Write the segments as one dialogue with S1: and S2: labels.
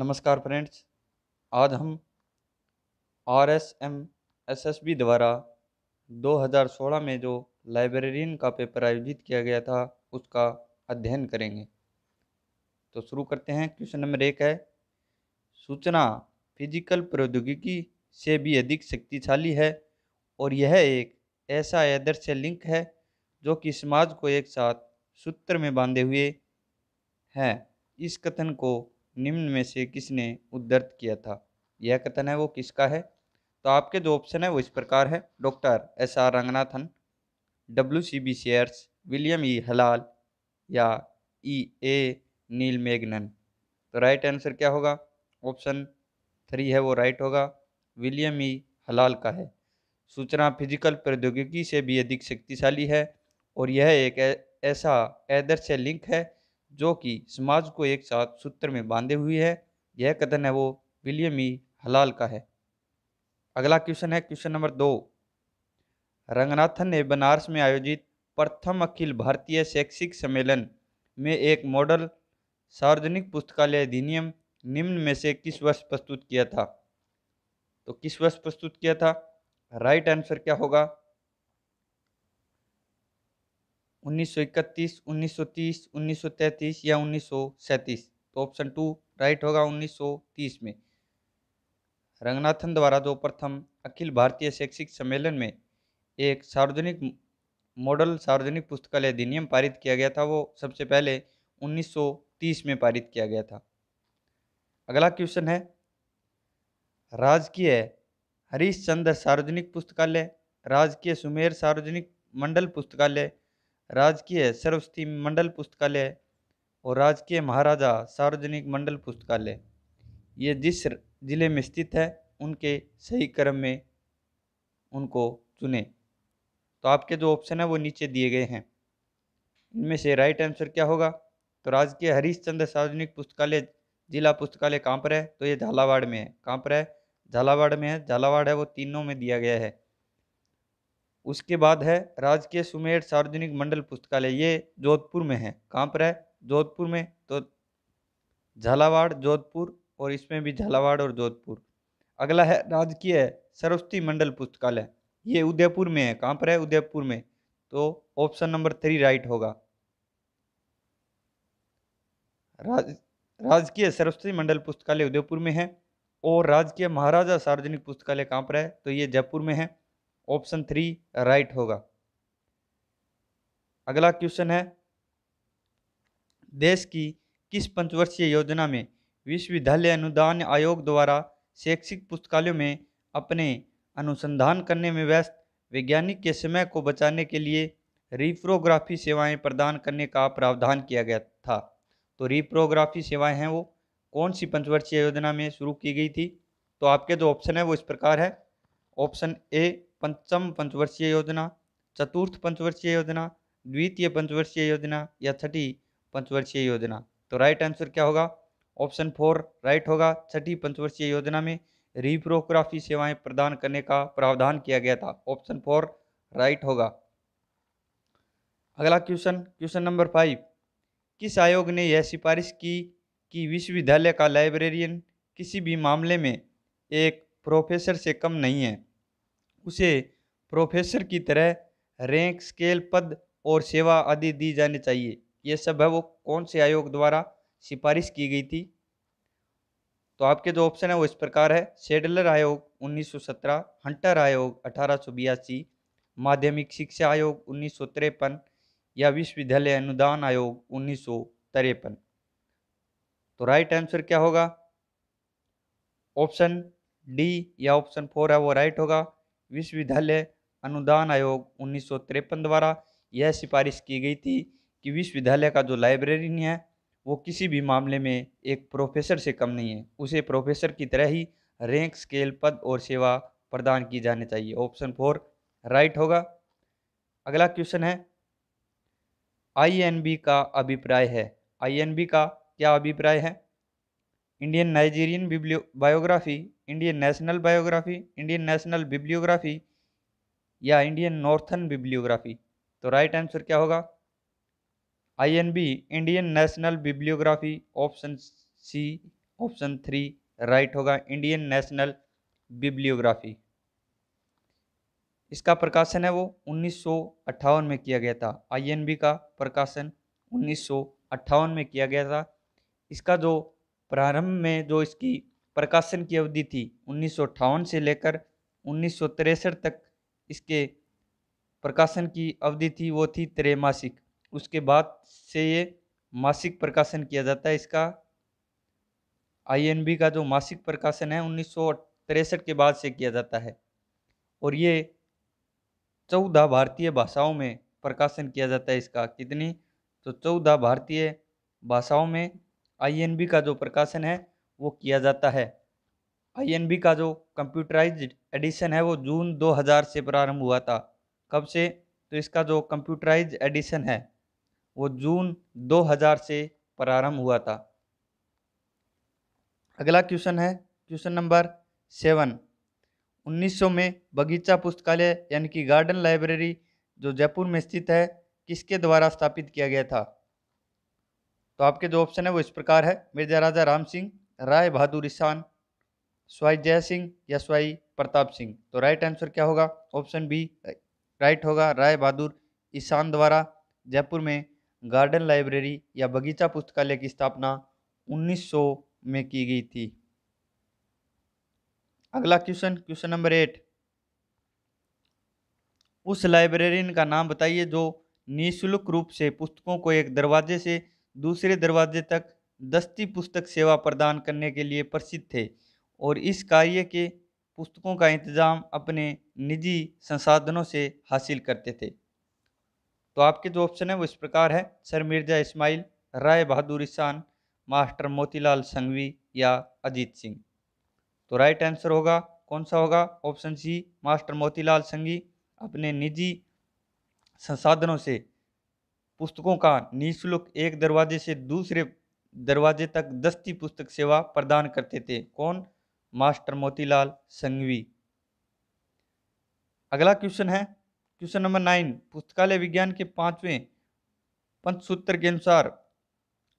S1: नमस्कार फ्रेंड्स आज हम R S M S S B द्वारा 2016 में जो लाइब्रेरियन का पेपर आयोजित किया गया था उसका अध्ययन करेंगे तो शुरू करते हैं क्वेश्चन नंबर एक है सूचना फिजिकल प्रौद्योगिकी से भी अधिक शक्तिशाली है और यह एक ऐसा आदर्श लिंक है जो कि समाज को एक साथ सूत्र में बांधे हुए हैं इस कथन को निम्न में से किसने उद्धर्त किया था यह कथन है वो किसका है तो आपके जो ऑप्शन है वो इस प्रकार है doctor S R Ranganathan W C B Sayers William E हलाल या ई e. ए नील मेगनन तो राइट आंसर क्या होगा ऑप्शन थ्री है वो राइट होगा विलियम ई हलाल का है सूचना फिजिकल प्रौद्योगिकी से भी अधिक शक्तिशाली है और यह एक ऐसा आदर्श लिंक है जो कि समाज को एक साथ सूत्र में बांधे हुई है यह कथन है वो विलियम ई हलाल का है अगला क्वेश्चन है क्वेश्चन नंबर दो रंगनाथन ने बनारस में आयोजित प्रथम अखिल भारतीय शैक्षिक सम्मेलन में एक मॉडल सार्वजनिक पुस्तकालय अधिनियम निम्न में से किस वर्ष प्रस्तुत किया था तो किस वर्ष प्रस्तुत किया था राइट आंसर क्या होगा 1931, सौ 1933 या उन्नीस तो ऑप्शन टू राइट होगा 1930 में रंगनाथन द्वारा जो प्रथम अखिल भारतीय शैक्षिक सम्मेलन में एक सार्वजनिक मॉडल सार्वजनिक पुस्तकालय अधिनियम पारित किया गया था वो सबसे पहले 1930 में पारित किया गया था अगला क्वेश्चन है राजकीय हरीश चंद्र सार्वजनिक पुस्तकालय राजकीय सुमेर सार्वजनिक मंडल पुस्तकालय राजकीय सर्वस्ती मंडल पुस्तकालय और राजकीय महाराजा सार्वजनिक मंडल पुस्तकालय ये जिस जिले में स्थित है उनके सही क्रम में उनको चुने तो आपके जो ऑप्शन है वो नीचे दिए गए हैं इनमें से राइट आंसर क्या होगा तो राजकीय हरीशचंद्र सार्वजनिक पुस्तकालय जिला पुस्तकालय कहाँ पर है तो ये झालावाड़ में है कहाँ पर है झालावाड़ में है झालावाड़ है वो तीनों में दिया गया है उसके बाद है राजकीय सुमेर सार्वजनिक मंडल पुस्तकालय ये जोधपुर में है कहाँ पर है जोधपुर में तो झालावाड़ जोधपुर और इसमें भी झालावाड़ और जोधपुर अगला है राजकीय सरस्वती मंडल पुस्तकालय ये उदयपुर में है कहाँ पर है उदयपुर में तो ऑप्शन नंबर थ्री राइट होगा राज राजकीय सरस्वती मंडल पुस्तकालय उदयपुर में है और राजकीय महाराजा सार्वजनिक पुस्तकालय कहाँ पर है तो ये जयपुर में है ऑप्शन थ्री राइट होगा अगला क्वेश्चन है देश की किस पंचवर्षीय योजना में विश्वविद्यालय अनुदान आयोग द्वारा शैक्षिक पुस्तकालयों में अपने अनुसंधान करने में व्यस्त वैज्ञानिक के समय को बचाने के लिए रिप्रोग्राफी सेवाएं प्रदान करने का प्रावधान किया गया था तो रिप्रोग्राफी सेवाएं हैं वो कौन सी पंचवर्षीय योजना में शुरू की गई थी तो आपके जो ऑप्शन है वो इस प्रकार है ऑप्शन ए पंचम पंचवर्षीय योजना चतुर्थ पंचवर्षीय योजना द्वितीय पंचवर्षीय योजना या छठी पंचवर्षीय योजना तो राइट आंसर क्या होगा ऑप्शन फोर राइट होगा छठी पंचवर्षीय योजना में रिप्रोग्राफी सेवाएं प्रदान करने का प्रावधान किया गया था ऑप्शन फोर राइट होगा अगला क्वेश्चन क्वेश्चन नंबर फाइव किस आयोग ने यह सिफारिश की कि विश्वविद्यालय का लाइब्रेरियन किसी भी मामले में एक प्रोफेसर से कम नहीं है उसे प्रोफेसर की तरह रैंक स्केल पद और सेवा आदि दी जानी चाहिए यह सब है वो कौन से आयोग द्वारा सिफारिश की गई थी तो आपके जो ऑप्शन है वो इस प्रकार है सेडलर आयोग 1917 हंटर आयोग अठारह माध्यमिक शिक्षा आयोग उन्नीस या विश्वविद्यालय अनुदान आयोग उन्नीस तो राइट आंसर क्या होगा ऑप्शन डी या ऑप्शन फोर है वो राइट होगा विश्वविद्यालय अनुदान आयोग उन्नीस द्वारा यह सिफारिश की गई थी कि विश्वविद्यालय का जो लाइब्रेरियन है वो किसी भी मामले में एक प्रोफेसर से कम नहीं है उसे प्रोफेसर की तरह ही रैंक स्केल पद और सेवा प्रदान की जानी चाहिए ऑप्शन फोर राइट होगा अगला क्वेश्चन है आईएनबी का अभिप्राय है आईएनबी का क्या अभिप्राय है Indian Nigerian biblio biography Indian National Biography Indian National Bibliography या इंडियन नॉर्थन बिब्लियोग्राफी तो राइट आंसर क्या होगा I N B Indian National Bibliography option C option three right होगा इंडियन नेशनल बिब्लियोग्राफी इसका प्रकाशन है वो उन्नीस में किया गया था आईएनबी का प्रकाशन उन्नीस में किया गया था इसका जो प्रारंभ में जो इसकी प्रकाशन की अवधि थी उन्नीस से लेकर उन्नीस तक इसके प्रकाशन की अवधि थी वो थी त्रैमासिक उसके बाद से ये मासिक प्रकाशन किया जाता है इसका आईएनबी का जो मासिक प्रकाशन है उन्नीस के बाद से किया जाता है और ये चौदह भारतीय भाषाओं में प्रकाशन किया जाता है इसका कितनी तो चौदह भारतीय भाषाओं में आईएनबी का जो प्रकाशन है वो किया जाता है आईएनबी का जो कंप्यूटराइज्ड एडिशन है वो जून 2000 से प्रारंभ हुआ था कब से तो इसका जो कंप्यूटराइज एडिशन है वो जून 2000 से प्रारंभ हुआ था अगला क्वेश्चन है क्वेश्चन नंबर सेवन 1900 में बगीचा पुस्तकालय यानी कि गार्डन लाइब्रेरी जो जयपुर में स्थित है किसके द्वारा स्थापित किया गया था तो आपके जो ऑप्शन है वो इस प्रकार है मिर्जा राजा राम सिंह राय बहादुर ईशान स्वाई जय सिंह या स्वाई प्रताप सिंह तो राइट आंसर क्या होगा ऑप्शन बी राइट होगा राय बहादुर ईशान द्वारा जयपुर में गार्डन लाइब्रेरी या बगीचा पुस्तकालय की स्थापना 1900 में की गई थी अगला क्वेश्चन क्वेश्चन नंबर एट उस लाइब्रेरियन का नाम बताइए जो निःशुल्क रूप से पुस्तकों को एक दरवाजे से दूसरे दरवाजे तक दस्ती पुस्तक सेवा प्रदान करने के लिए प्रसिद्ध थे और इस कार्य के पुस्तकों का इंतज़ाम अपने निजी संसाधनों से हासिल करते थे तो आपके जो ऑप्शन है वो इस प्रकार है सर मिर्जा इस्माइल राय बहादुर ईशान मास्टर मोतीलाल संघवी या अजीत सिंह तो राइट आंसर होगा कौन सा होगा option C master Motilal Sanghi अपने निजी संसाधनों से पुस्तकों का निःशुल्क एक दरवाजे से दूसरे दरवाजे तक दस्ती पुस्तक सेवा प्रदान करते थे कौन मास्टर मोतीलाल संघवी अगला क्वेश्चन है क्वेश्चन नंबर नाइन पुस्तकालय विज्ञान के पांचवें पंचसूत्र के अनुसार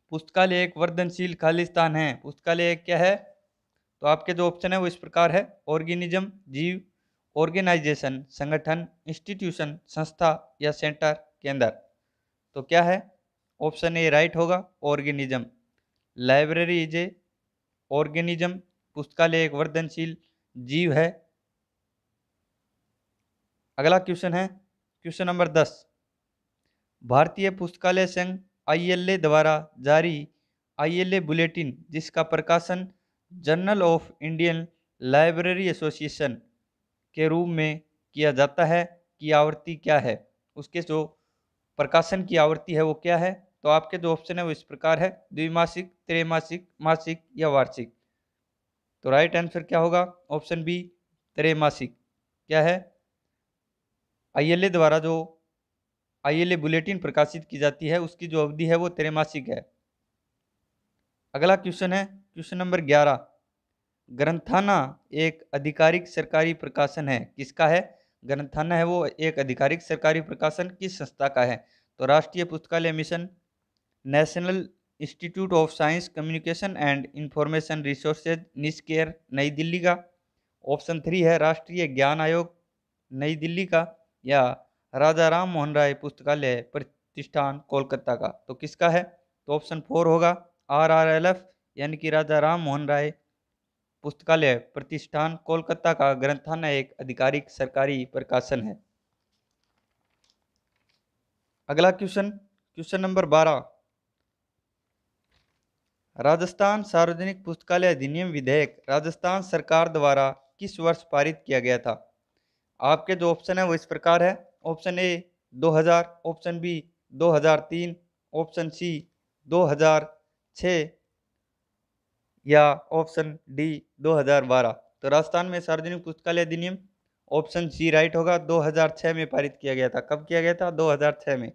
S1: पुस्तकालय एक वर्धनशील खाली स्थान है पुस्तकालय क्या है तो आपके जो ऑप्शन है वो इस प्रकार है ऑर्गेनिज्म जीव ऑर्गेनाइजेशन संगठन इंस्टीट्यूशन संस्था या सेंटर के अंदर तो क्या है ऑप्शन ए राइट होगा organism library is a organism पुस्तकालय एक वर्धनशील जीव है अगला क्वेश्चन है क्वेश्चन नंबर दस भारतीय पुस्तकालय संघ आईएलए द्वारा जारी आईएलए बुलेटिन जिसका प्रकाशन journal of Indian library association के रूप में किया जाता है की आवृत्ति क्या है उसके जो प्रकाशन की आवृत्ति है वो क्या है तो आपके जो ऑप्शन है वो इस प्रकार है द्विमासिक त्रैमासिक मासिक या वार्षिक तो राइट आंसर क्या होगा ऑप्शन बी त्रैमासिक क्या है आईएलए द्वारा जो आईएलए बुलेटिन प्रकाशित की जाती है उसकी जो अवधि है वो त्रैमासिक है अगला क्वेश्चन है क्वेश्चन नंबर ग्यारह ग्रंथाना एक आधिकारिक सरकारी प्रकाशन है किसका है ग्रंथाना है वो एक आधिकारिक सरकारी प्रकाशन किस संस्था का है तो राष्ट्रीय पुस्तकालय mission National Institute of Science Communication and Information Resources NISCAIR New Delhi का ऑप्शन थ्री है राष्ट्रीय ज्ञान आयोग नई दिल्ली का या राजा राम मोहन राय पुस्तकालय प्रतिष्ठान कोलकाता का तो किसका है तो ऑप्शन फोर होगा आर आर एल एफ यानी कि राजा राम मोहन राय पुस्तकालय प्रतिष्ठान कोलकाता का ग्रंथालय एक आधिकारिक सरकारी प्रकाशन है अगला क्वेश्चन क्वेश्चन नंबर बारह राजस्थान सार्वजनिक पुस्तकालय अधिनियम विधेयक राजस्थान सरकार द्वारा किस वर्ष पारित किया गया था आपके जो ऑप्शन है वो इस प्रकार है option A 2000 option B 2003 option C 2006 या ऑप्शन डी 2012 तो राजस्थान में सार्वजनिक पुस्तकालय अधिनियम ऑप्शन सी राइट होगा 2006 में पारित किया गया था कब किया गया था 2006 में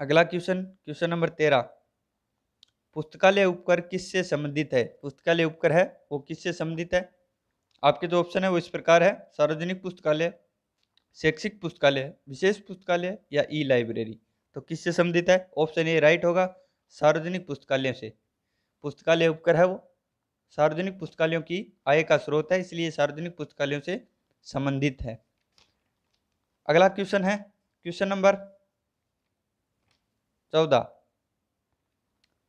S1: अगला क्वेश्चन क्वेश्चन नंबर तेरह पुस्तकालय उपकर किससे संबंधित है पुस्तकालय उपकर है वो किससे संबंधित है आपके जो ऑप्शन है वो इस प्रकार है सार्वजनिक पुस्तकालय शैक्षिक पुस्तकालय विशेष पुस्तकालय या ई लाइब्रेरी तो किससे संबंधित है ऑप्शन ए राइट होगा सार्वजनिक पुस्तकालय से पुस्तकालय उपकर है वो सार्वजनिक पुस्तकालयों की आय का स्रोत है इसलिए सार्वजनिक पुस्तकालयों से संबंधित है अगला क्वेश्चन है क्वेश्चन नंबर चौदह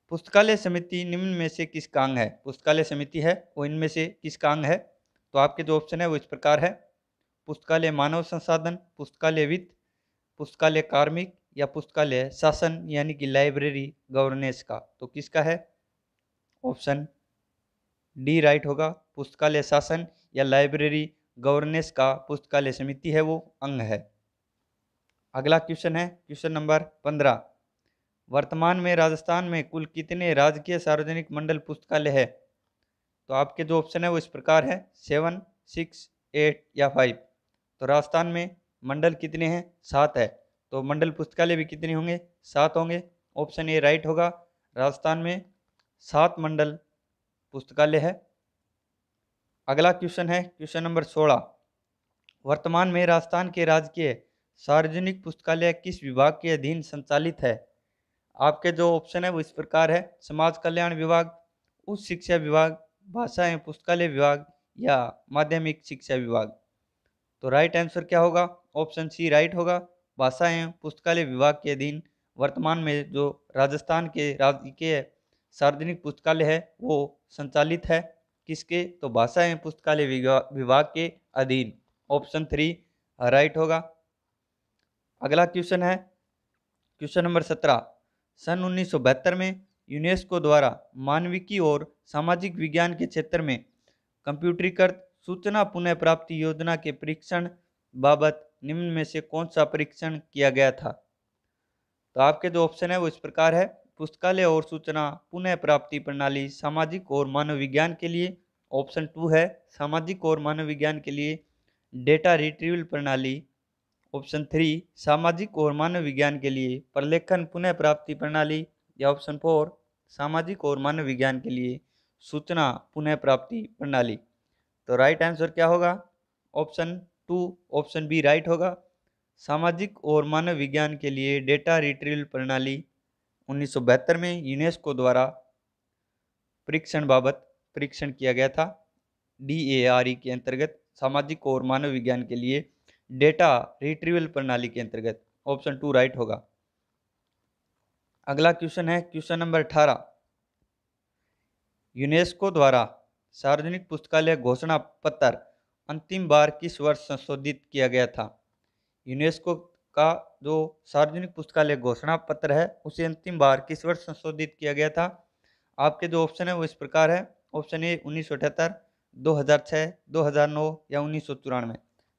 S1: पुस्तकालय समिति निम्न में से किस कांग है पुस्तकालय समिति है वो इनमें से किस कांग है तो आपके जो ऑप्शन है वो इस प्रकार है पुस्तकालय मानव संसाधन पुस्तकालय वित्त पुस्तकालय कार्मिक या पुस्तकालय शासन यानी कि लाइब्रेरी गवर्नेंस का तो किसका है ऑप्शन डी राइट होगा पुस्तकालय शासन या लाइब्रेरी गवर्नेंस का पुस्तकालय समिति है वो अंग है अगला क्वेश्चन है क्वेश्चन नंबर पंद्रह वर्तमान में राजस्थान में कुल कितने राजकीय सार्वजनिक मंडल पुस्तकालय है तो आपके जो ऑप्शन है वो इस प्रकार है सेवन सिक्स एट या फाइव तो राजस्थान में मंडल कितने हैं सात है तो मंडल पुस्तकालय भी कितने होंगे सात होंगे ऑप्शन ए राइट होगा राजस्थान में सात मंडल पुस्तकालय है अगला क्वेश्चन है क्वेश्चन नंबर सोलह वर्तमान में राजस्थान के राजकीय सार्वजनिक पुस्तकालय किस विभाग के अधीन संचालित है आपके जो ऑप्शन है वो इस प्रकार है समाज कल्याण विभाग उच्च शिक्षा विभाग भाषा एवं पुस्तकालय विभाग या माध्यमिक शिक्षा विभाग तो राइट आंसर क्या होगा ऑप्शन सी राइट होगा भाषा एवं पुस्तकालय विभाग के अधीन वर्तमान में जो राजस्थान के राजकीय सार्वजनिक पुस्तकालय है वो संचालित है किसके तो भाषा एवं पुस्तकालय विभाग के अधीन ऑप्शन थ्री राइट होगा अगला क्वेश्चन है क्वेश्चन नंबर सत्रह सन उन्नीस में यूनेस्को द्वारा मानविकी और सामाजिक विज्ञान के क्षेत्र में कंप्यूटरीकृत सूचना पुनः प्राप्ति योजना के परीक्षण बाबत निम्न में से कौन सा परीक्षण किया गया था तो आपके जो ऑप्शन है वो इस प्रकार है पुस्तकालय और सूचना पुनः प्राप्ति प्रणाली सामाजिक और मानव विज्ञान के लिए ऑप्शन टू है सामाजिक और मानव विज्ञान के लिए डेटा रिट्रीवल प्रणाली ऑप्शन थ्री सामाजिक और मानव विज्ञान के लिए प्रलेखन पुनः प्राप्ति प्रणाली या ऑप्शन फोर सामाजिक और मानव विज्ञान के लिए सूचना पुनः प्राप्ति प्रणाली तो राइट आंसर क्या होगा option two option B right होगा सामाजिक और मानव विज्ञान के लिए डेटा रिट्रीवल प्रणाली उन्नीस में यूनेस्को द्वारा परीक्षण बाबत परीक्षण किया गया था डी के अंतर्गत सामाजिक और मानव विज्ञान के लिए डेटा रिट्रीवल प्रणाली के अंतर्गत ऑप्शन टू राइट होगा अगला क्वेश्चन है क्वेश्चन नंबर अठारह यूनेस्को द्वारा सार्वजनिक पुस्तकालय घोषणा पत्र अंतिम बार किस वर्ष संशोधित किया गया था यूनेस्को का जो सार्वजनिक पुस्तकालय घोषणा पत्र है उसे अंतिम बार किस वर्ष संशोधित किया गया था आपके जो ऑप्शन है वो इस प्रकार है ऑप्शन ए उन्नीस सौ अठहत्तर दो हज़ार छः दो हज़ार नौ या उन्नीस सौ चौरानवे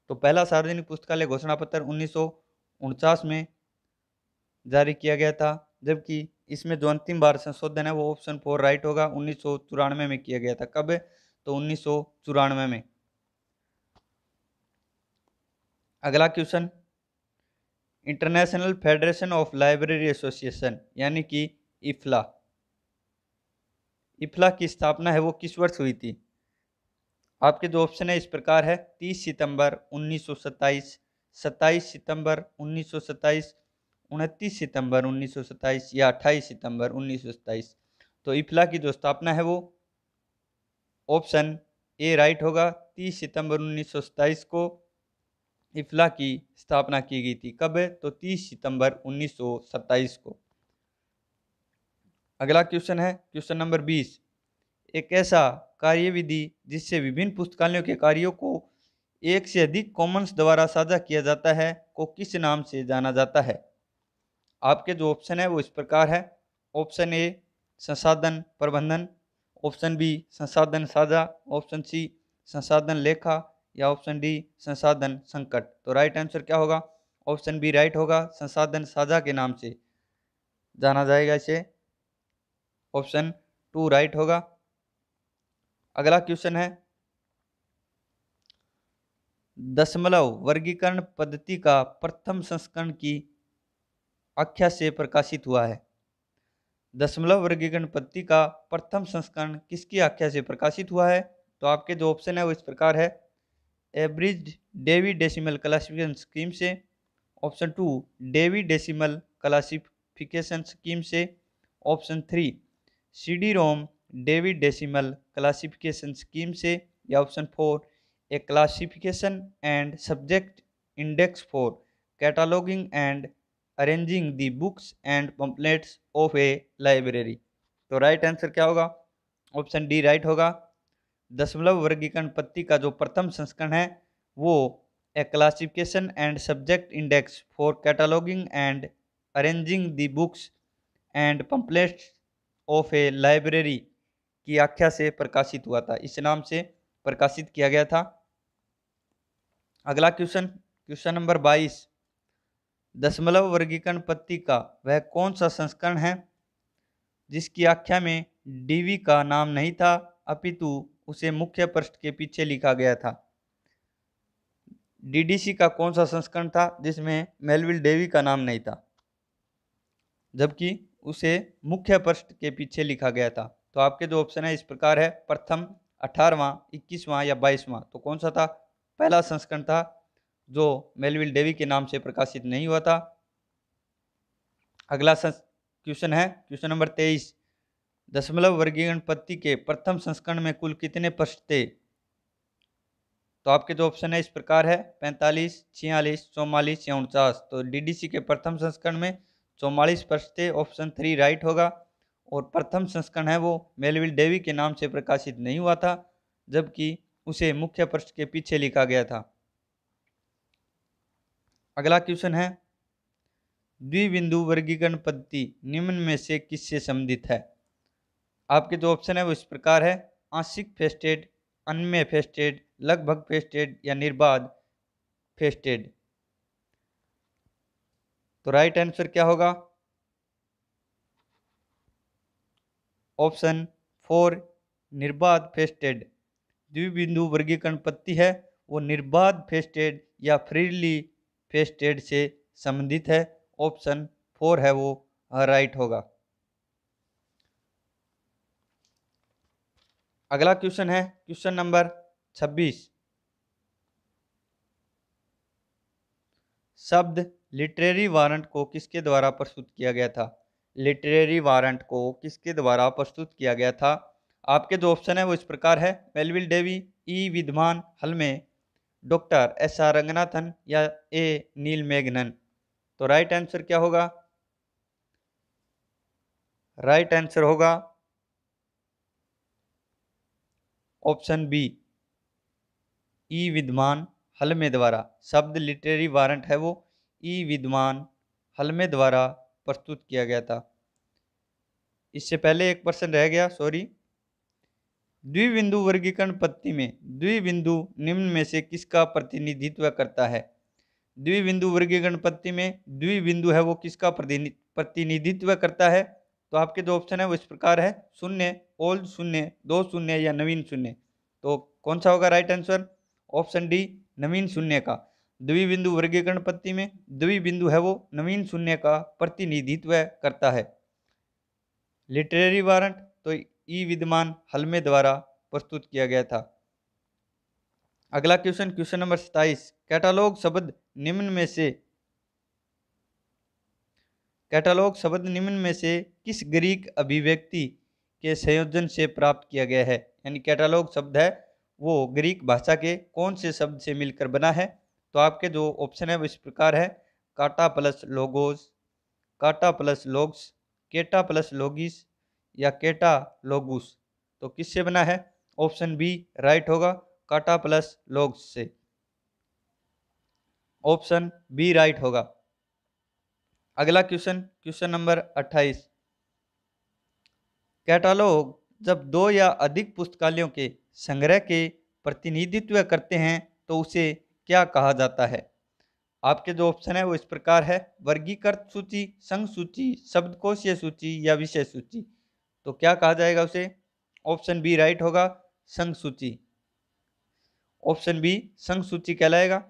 S1: तो पहला सार्वजनिक पुस्तकालय घोषणा पत्र उन्नीस सौ उनचास में जारी किया गया था जबकि इसमें जो अंतिम बार संशोधन है वो ऑप्शन फोर राइट होगा उन्नीस सौ चौरानवे में किया गया था कब तो उन्नीस सौ चौरानवे में अगला question international federation of library association यानी कि इफ्ला इफ्ला की स्थापना है वो किस वर्ष हुई थी आपके जो ऑप्शन है इस प्रकार है 30 सितंबर 1927 27 सितंबर 1927 29 सितंबर 1927 या 28 सितंबर 1927 तो इफ्ला की जो स्थापना है वो ऑप्शन ए राइट होगा 30 सितंबर 1927 को इफला की स्थापना की गई थी कब तो 30 सितंबर 1927 को अगला क्वेश्चन है क्वेश्चन नंबर 20 एक ऐसा कार्यविधि जिससे विभिन्न पुस्तकालयों के कार्यों को एक से अधिक कॉमन्स द्वारा साझा किया जाता है को किस नाम से जाना जाता है आपके जो ऑप्शन है वो इस प्रकार है ऑप्शन ए संसाधन प्रबंधन ऑप्शन बी संसाधन साझा ऑप्शन सी संसाधन लेखा या ऑप्शन डी संसाधन संकट तो राइट आंसर क्या होगा ऑप्शन बी राइट होगा संसाधन साझा के नाम से जाना जाएगा इसे ऑप्शन टू राइट होगा अगला क्वेश्चन है दशमलव वर्गीकरण पद्धति का प्रथम संस्करण की आख्या से प्रकाशित हुआ है दशमलव वर्गीकरण पद्धति का प्रथम संस्करण किसकी आख्या से प्रकाशित हुआ है तो आपके जो ऑप्शन है वो इस प्रकार है average Dewey decimal classification scheme से option two Dewey decimal classification scheme से option three C ROM Dewey decimal classification scheme से या option four a classification and subject index for cataloguing and arranging the books and pamphlets of a library तो right answer क्या होगा option D right होगा दशमलव वर्गीकरण पत्ती का जो प्रथम संस्करण है वो a classification and subject index for cataloguing and arranging the books and pamphlet of a library की आख्या से प्रकाशित हुआ था इस नाम से प्रकाशित किया गया था अगला क्वेश्चन क्वेश्चन नंबर बाईस दशमलव वर्गीकरण पत्ती का वह कौन सा संस्करण है जिसकी आख्या में डीवी का नाम नहीं था अपितु उसे मुख्य पृष्ठ के पीछे लिखा गया था डीडीसी का कौन सा संस्करण था जिसमें मेलविल डेवी का नाम नहीं था जबकि उसे मुख्य पृष्ठ के पीछे लिखा गया था तो आपके जो ऑप्शन है इस प्रकार है प्रथम अठारहवां इक्कीसवां या बाईसवां तो कौन सा था पहला संस्करण था जो मेलविल डेवी के नाम से प्रकाशित नहीं हुआ था अगला क्वेश्चन है क्वेश्चन नंबर तेईस दशमलव वर्गीय गणपति के प्रथम संस्करण में कुल कितने पृष्ठ थे तो आपके जो ऑप्शन है इस प्रकार है पैंतालीस छियालीस चौवालीस या उनचास तो डीडीसी के प्रथम संस्करण में चौवालीस पृष्ठ थे ऑप्शन थ्री राइट होगा और प्रथम संस्करण है वो मेलविल डेवी के नाम से प्रकाशित नहीं हुआ था जबकि उसे मुख्य पृष्ठ के पीछे लिखा गया था अगला क्वेश्चन है द्विबिंदु वर्गीकरण पद्धति निम्न में से किससे संबंधित है आपके जो ऑप्शन है वो इस प्रकार है आंशिक फेस्टेड अनमे फेस्टेड लगभग फेस्टेड या निर्बाध फेस्टेड तो राइट आंसर क्या होगा ऑप्शन फोर निर्बाध फेस्टेड द्विबिंदु वर्गीकरण पत्ति है वो निर्बाध फेस्टेड या फ्रीली फेस्टेड से संबंधित है ऑप्शन फोर है वो राइट होगा अगला क्वेश्चन है क्वेश्चन नंबर छब्बीस शब्द लिटरेरी वारंट को किसके द्वारा प्रस्तुत किया गया था लिटरेरी वारंट को किसके द्वारा प्रस्तुत किया गया था आपके जो ऑप्शन है वो इस प्रकार है मेलविल डेवी ई विद्वान Hulme doctor S R Ranganathan या ए नील मेघनन तो राइट आंसर क्या होगा राइट आंसर होगा ऑप्शन बी ई विद्वान हलमे द्वारा शब्द लिटरेरी वारंट है वो ई विद्वान हलमे द्वारा प्रस्तुत किया गया था इससे पहले एक प्रश्न रह गया सॉरी द्विबिंदु वर्गीकरण पत्ति में द्विबिंदु निम्न में से किसका प्रतिनिधित्व करता है द्विबिंदु वर्गीकरण पत्ति में द्विबिंदु है वो किसका प्रतिनिधित्व करता है तो आपके जो ऑप्शन है वो इस प्रकार है शून्य ओल्ड शून्य दो शून्य या नवीन शून्य तो कौन सा होगा राइट आंसर ऑप्शन डी नवीन शून्य का द्विबिंदु वर्गीकरण पत्ति में द्विबिंदु है वो नवीन शून्य का प्रतिनिधित्व करता है लिटरेरी वारंट तो ई विद्यमान हलमे द्वारा प्रस्तुत किया गया था अगला क्वेश्चन क्वेश्चन नंबर सताइस कैटालॉग शब्द निम्न में से कैटालॉग शब्द निम्न में से किस ग्रीक अभिव्यक्ति के संयोजन से प्राप्त किया गया है यानी कैटालॉग शब्द है वो ग्रीक भाषा के कौन से शब्द से मिलकर बना है तो आपके जो ऑप्शन है वो इस प्रकार है काटा प्लस लोगोस काटा प्लस लोग्स केटा प्लस लोगिस या केटा लोगुस तो किससे बना है ऑप्शन बी राइट होगा काटा प्लस लोग्स से ऑप्शन बी राइट होगा अगला क्वेश्चन क्वेश्चन नंबर अट्ठाईस कैटालॉग जब दो या अधिक पुस्तकालयों के संग्रह के प्रतिनिधित्व करते हैं तो उसे क्या कहा जाता है आपके जो ऑप्शन है वो इस प्रकार है वर्गीकृत सूची संघ सूची शब्दकोशीय सूची या विषय सूची तो क्या कहा जाएगा उसे ऑप्शन बी राइट होगा संघ सूची ऑप्शन बी संघ सूची कहलाएगा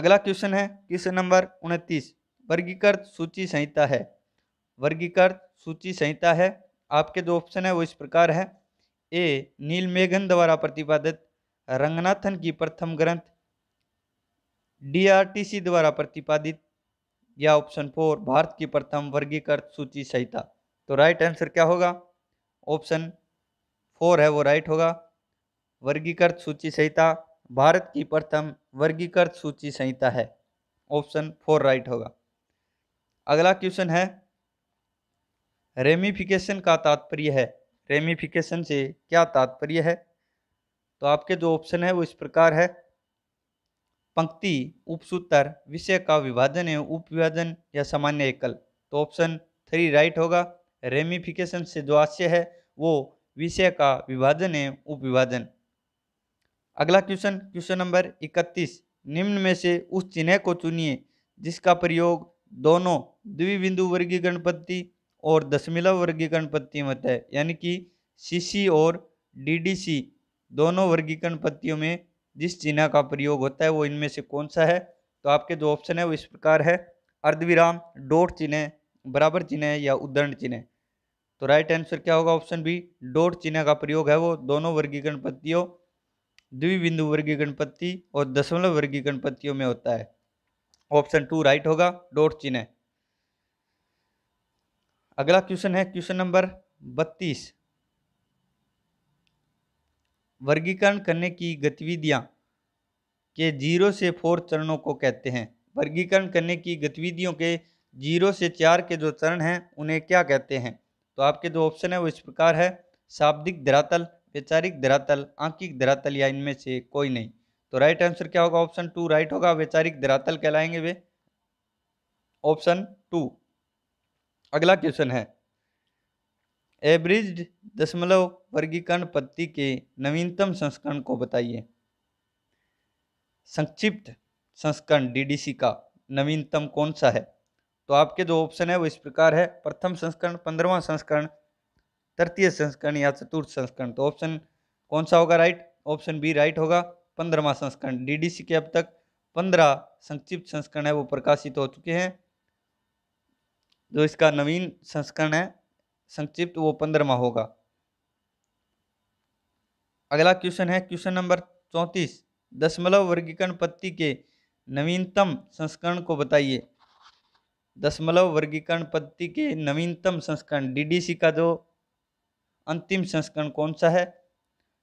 S1: अगला क्वेश्चन है क्वेश्चन नंबर उनतीस वर्गीकृत सूची संहिता है वर्गीकृत सूची संहिता है आपके जो ऑप्शन है वो इस प्रकार है ए नीलमेघन द्वारा प्रतिपादित रंगनाथन की प्रथम ग्रंथ डीआरटीसी द्वारा प्रतिपादित या ऑप्शन फोर भारत की प्रथम वर्गीकृत सूची संहिता तो राइट आंसर क्या होगा ऑप्शन फोर है वो राइट होगा वर्गीकृत सूची संहिता भारत की प्रथम वर्गीकृत सूची संहिता है ऑप्शन फोर राइट होगा अगला क्वेश्चन है रेमिफिकेशन का तात्पर्य है रेमिफिकेशन से क्या तात्पर्य है तो आपके जो ऑप्शन है वो इस प्रकार है पंक्ति उपसूत्र विषय का विभाजन है उपविभाजन या सामान्य एकल तो ऑप्शन थ्री राइट होगा रेमिफिकेशन से जो आशय है वो विषय का विभाजन है उपविभाजन अगला क्वेश्चन क्वेश्चन नंबर इकतीस निम्न में से उस चिन्ह को चुनिए जिसका प्रयोग दोनों द्विबिंदु वर्गीकरण पद्धति और दशमलव वर्गीकरण पत्तियों में है यानी कि सीसी और डीडीसी दोनों वर्गीकरण पत्तियों में जिस चिन्ह का प्रयोग होता है वो इनमें से कौन सा है तो आपके जो ऑप्शन है वो इस प्रकार है अर्धविराम डोट चिन्ह बराबर चिन्ह या उदरण चिन्ह तो राइट आंसर क्या होगा ऑप्शन बी डोट चिन्ह का प्रयोग है वो दोनों वर्गीकरण पत्तियों द्विबिंदु वर्गीकरण पत्ति और दशमलव वर्गीकरण पत्तियों में होता है ऑप्शन टू राइट होगा डोट चिन्ह अगला क्वेश्चन है क्वेश्चन नंबर बत्तीस वर्गीकरण करने की गतिविधियां के जीरो से फोर चरणों को कहते हैं वर्गीकरण करने की गतिविधियों के जीरो से चार के जो चरण हैं उन्हें क्या कहते हैं तो आपके जो ऑप्शन है वो इस प्रकार है शाब्दिक धरातल वैचारिक धरातल आंकिक धरातल या इनमें से कोई नहीं तो राइट आंसर क्या होगा ऑप्शन टू राइट होगा वैचारिक धरातल कहलाएंगे वे ऑप्शन टू अगला क्वेश्चन है एवरेज दशमलव वर्गीकरण पद्धति के नवीनतम संस्करण को बताइए संक्षिप्त संस्करण डीडीसी का नवीनतम कौन सा है तो आपके जो ऑप्शन है वो इस प्रकार है प्रथम संस्करण पंद्रवा संस्करण तृतीय संस्करण या चतुर्थ संस्करण तो ऑप्शन कौन सा होगा राइट ऑप्शन बी राइट होगा पंद्रवा संस्करण डीडीसी के अब तक पंद्रह संक्षिप्त संस्करण है वो प्रकाशित हो चुके हैं जो इसका नवीन संस्करण है संक्षिप्त वो पंद्रहवा होगा अगला क्वेश्चन है क्वेश्चन नंबर चौंतीस दशमलव वर्गीकरण पत्ति के नवीनतम संस्करण को बताइए दशमलव वर्गीकरण पद्धति के नवीनतम संस्करण डीडीसी का जो अंतिम संस्करण कौन सा है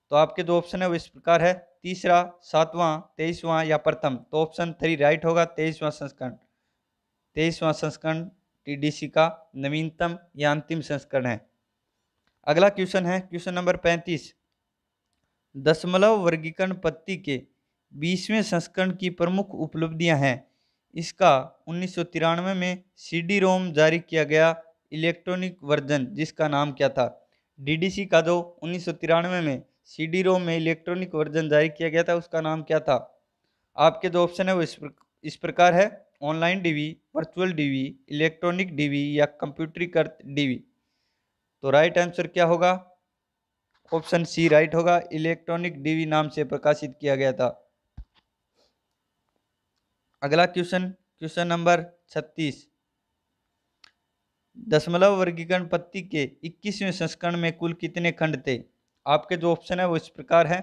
S1: तो आपके जो ऑप्शन है वो इस प्रकार है तीसरा सातवां तेईसवां या प्रथम तो ऑप्शन थ्री राइट होगा तेईसवां संस्करण तेईसवां संस्करण टीडीसी का नवीनतम या अंतिम संस्करण है अगला क्वेश्चन है क्वेश्चन नंबर पैंतीस दशमलव वर्गीकरण पत्ती के बीसवें संस्करण की प्रमुख उपलब्धियां हैं इसका उन्नीस में सी रोम जारी किया गया इलेक्ट्रॉनिक वर्जन जिसका नाम क्या था डीडीसी का जो उन्नीस में सी रोम में इलेक्ट्रॉनिक वर्जन जारी किया गया था उसका नाम क्या था आपके जो ऑप्शन है वो इस, प्रकार है online DV virtual DV electronic DV या कंप्यूटरीकृत डीवी तो राइट आंसर क्या होगा ऑप्शन सी राइट होगा इलेक्ट्रॉनिक डीवी नाम से प्रकाशित किया गया था अगला क्वेश्चन क्वेश्चन नंबर छत्तीस दशमलव वर्गीकरण पत्ति के 21वें संस्करण में कुल कितने खंड थे आपके जो ऑप्शन है वो इस प्रकार है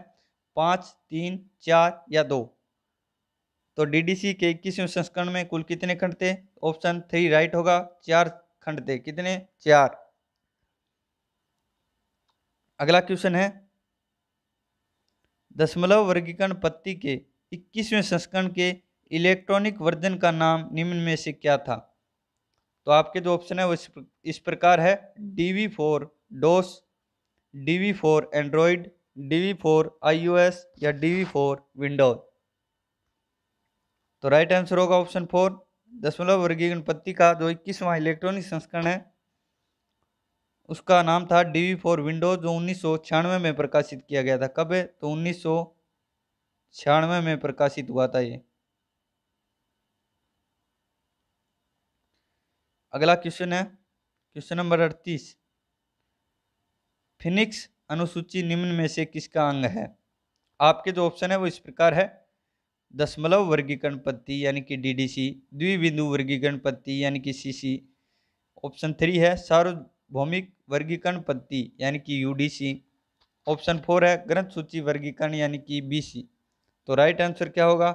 S1: पाँच तीन चार या दो तो डीडीसी के इक्कीसवें संस्करण में कुल कितने खंड थे ऑप्शन थ्री राइट होगा चार खंड थे कितने चार अगला क्वेश्चन है दशमलव वर्गीकरण पत्ती के इक्कीसवें संस्करण के इलेक्ट्रॉनिक वर्जन का नाम निम्न में से क्या था तो आपके जो ऑप्शन है वो इस प्रकार है D V four DOS D V four Android D V four I या डी वी फोर विंडोज तो राइट आंसर होगा ऑप्शन फोर दशमलव वर्गीय गणपति का जो इक्कीसवां इलेक्ट्रॉनिक संस्करण है उसका नाम था डी वी फोर विंडो जो उन्नीस में प्रकाशित किया गया था कब है तो उन्नीस में प्रकाशित हुआ था ये अगला क्वेश्चन है क्वेश्चन नंबर अड़तीस फिनिक्स अनुसूची निम्न में से किसका अंग है आपके जो ऑप्शन है वो इस प्रकार है दशमलव वर्गीकरण पत्ती यानी कि डीडीसी द्विबिंदु वर्गीकरण पत्ती यानी कि सीसी ऑप्शन थ्री है सार्वभौमिक वर्गीकरण पत्ती यानी कि यूडीसी ऑप्शन फोर है ग्रंथ सूची वर्गीकरण यानी कि बीसी तो राइट आंसर क्या होगा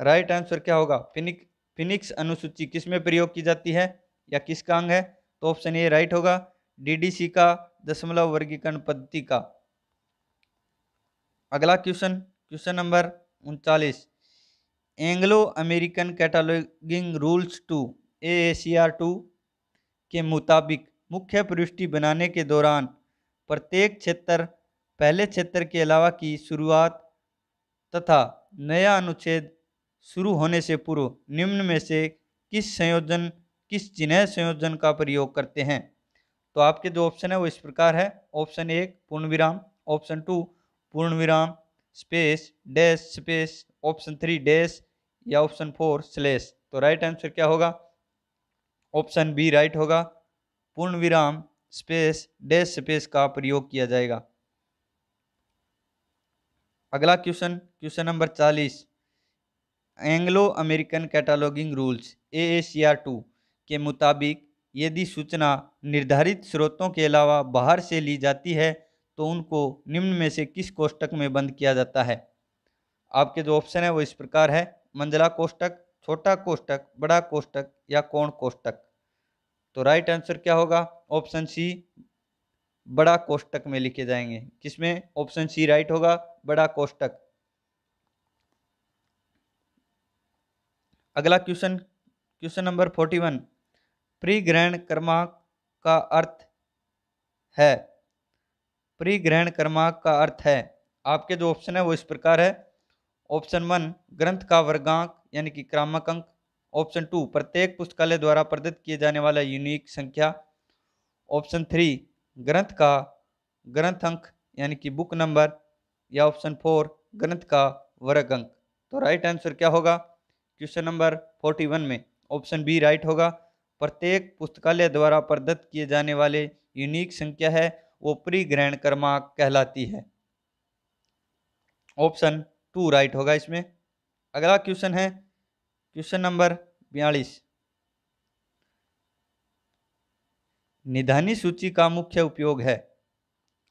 S1: राइट आंसर क्या होगा फिनिक फिनिक्स अनुसूची किस में प्रयोग की जाती है या किसका अंग है तो ऑप्शन ए राइट होगा डीडीसी का दशमलव वर्गीकरण पद्धति का अगला क्वेश्चन क्वेश्चन नंबर उनचालीस Anglo American cataloguing rules two A C R two के मुताबिक मुख्य पृष्टि बनाने के दौरान प्रत्येक क्षेत्र पहले क्षेत्र के अलावा की शुरुआत तथा नया अनुच्छेद शुरू होने से पूर्व निम्न में से किस संयोजन किस चिन्ह संयोजन का प्रयोग करते हैं तो आपके जो ऑप्शन है वो इस प्रकार है ऑप्शन एक पूर्ण विराम ऑप्शन टू पूर्ण विराम space dash space option three dash या ऑप्शन फोर स्लेश तो राइट आंसर क्या होगा ऑप्शन बी राइट होगा पूर्ण विराम स्पेस डैश स्पेस का प्रयोग किया जाएगा अगला क्वेश्चन क्वेश्चन नंबर चालीस Anglo American cataloguing rules A A C R two के मुताबिक यदि सूचना निर्धारित स्रोतों के अलावा बाहर से ली जाती है तो उनको निम्न में से किस कोष्टक में बंद किया जाता है आपके जो ऑप्शन है वो इस प्रकार है मंजला कोष्टक छोटा कोष्टक बड़ा कोष्टक या कोण कोष्टक तो राइट आंसर क्या होगा ऑप्शन सी बड़ा कोष्टक में लिखे जाएंगे किसमें ऑप्शन सी राइट होगा बड़ा कोष्टक अगला question question number forty one प्री ग्रहण क्रमांक का अर्थ है परिग्रहण ग्रहण का अर्थ है आपके जो ऑप्शन है वो इस प्रकार है ऑप्शन वन ग्रंथ का वर्गांक यानी कि क्रामक अंक ऑप्शन टू प्रत्येक पुस्तकालय द्वारा प्रदत्त किए जाने वाला यूनिक संख्या ऑप्शन थ्री ग्रंथ का ग्रंथ अंक यानी कि बुक नंबर या ऑप्शन फोर ग्रंथ का वर्ग अंक तो राइट आंसर क्या होगा क्वेश्चन नंबर फोर्टी वन में ऑप्शन बी राइट होगा प्रत्येक पुस्तकालय द्वारा प्रदत्त किए जाने वाले यूनिक संख्या है ऊपरी ग्रहण कर्मा कहलाती है ऑप्शन टू राइट होगा इसमें अगला क्वेश्चन है क्वेश्चन नंबर बयालीस निधानी सूची का मुख्य उपयोग है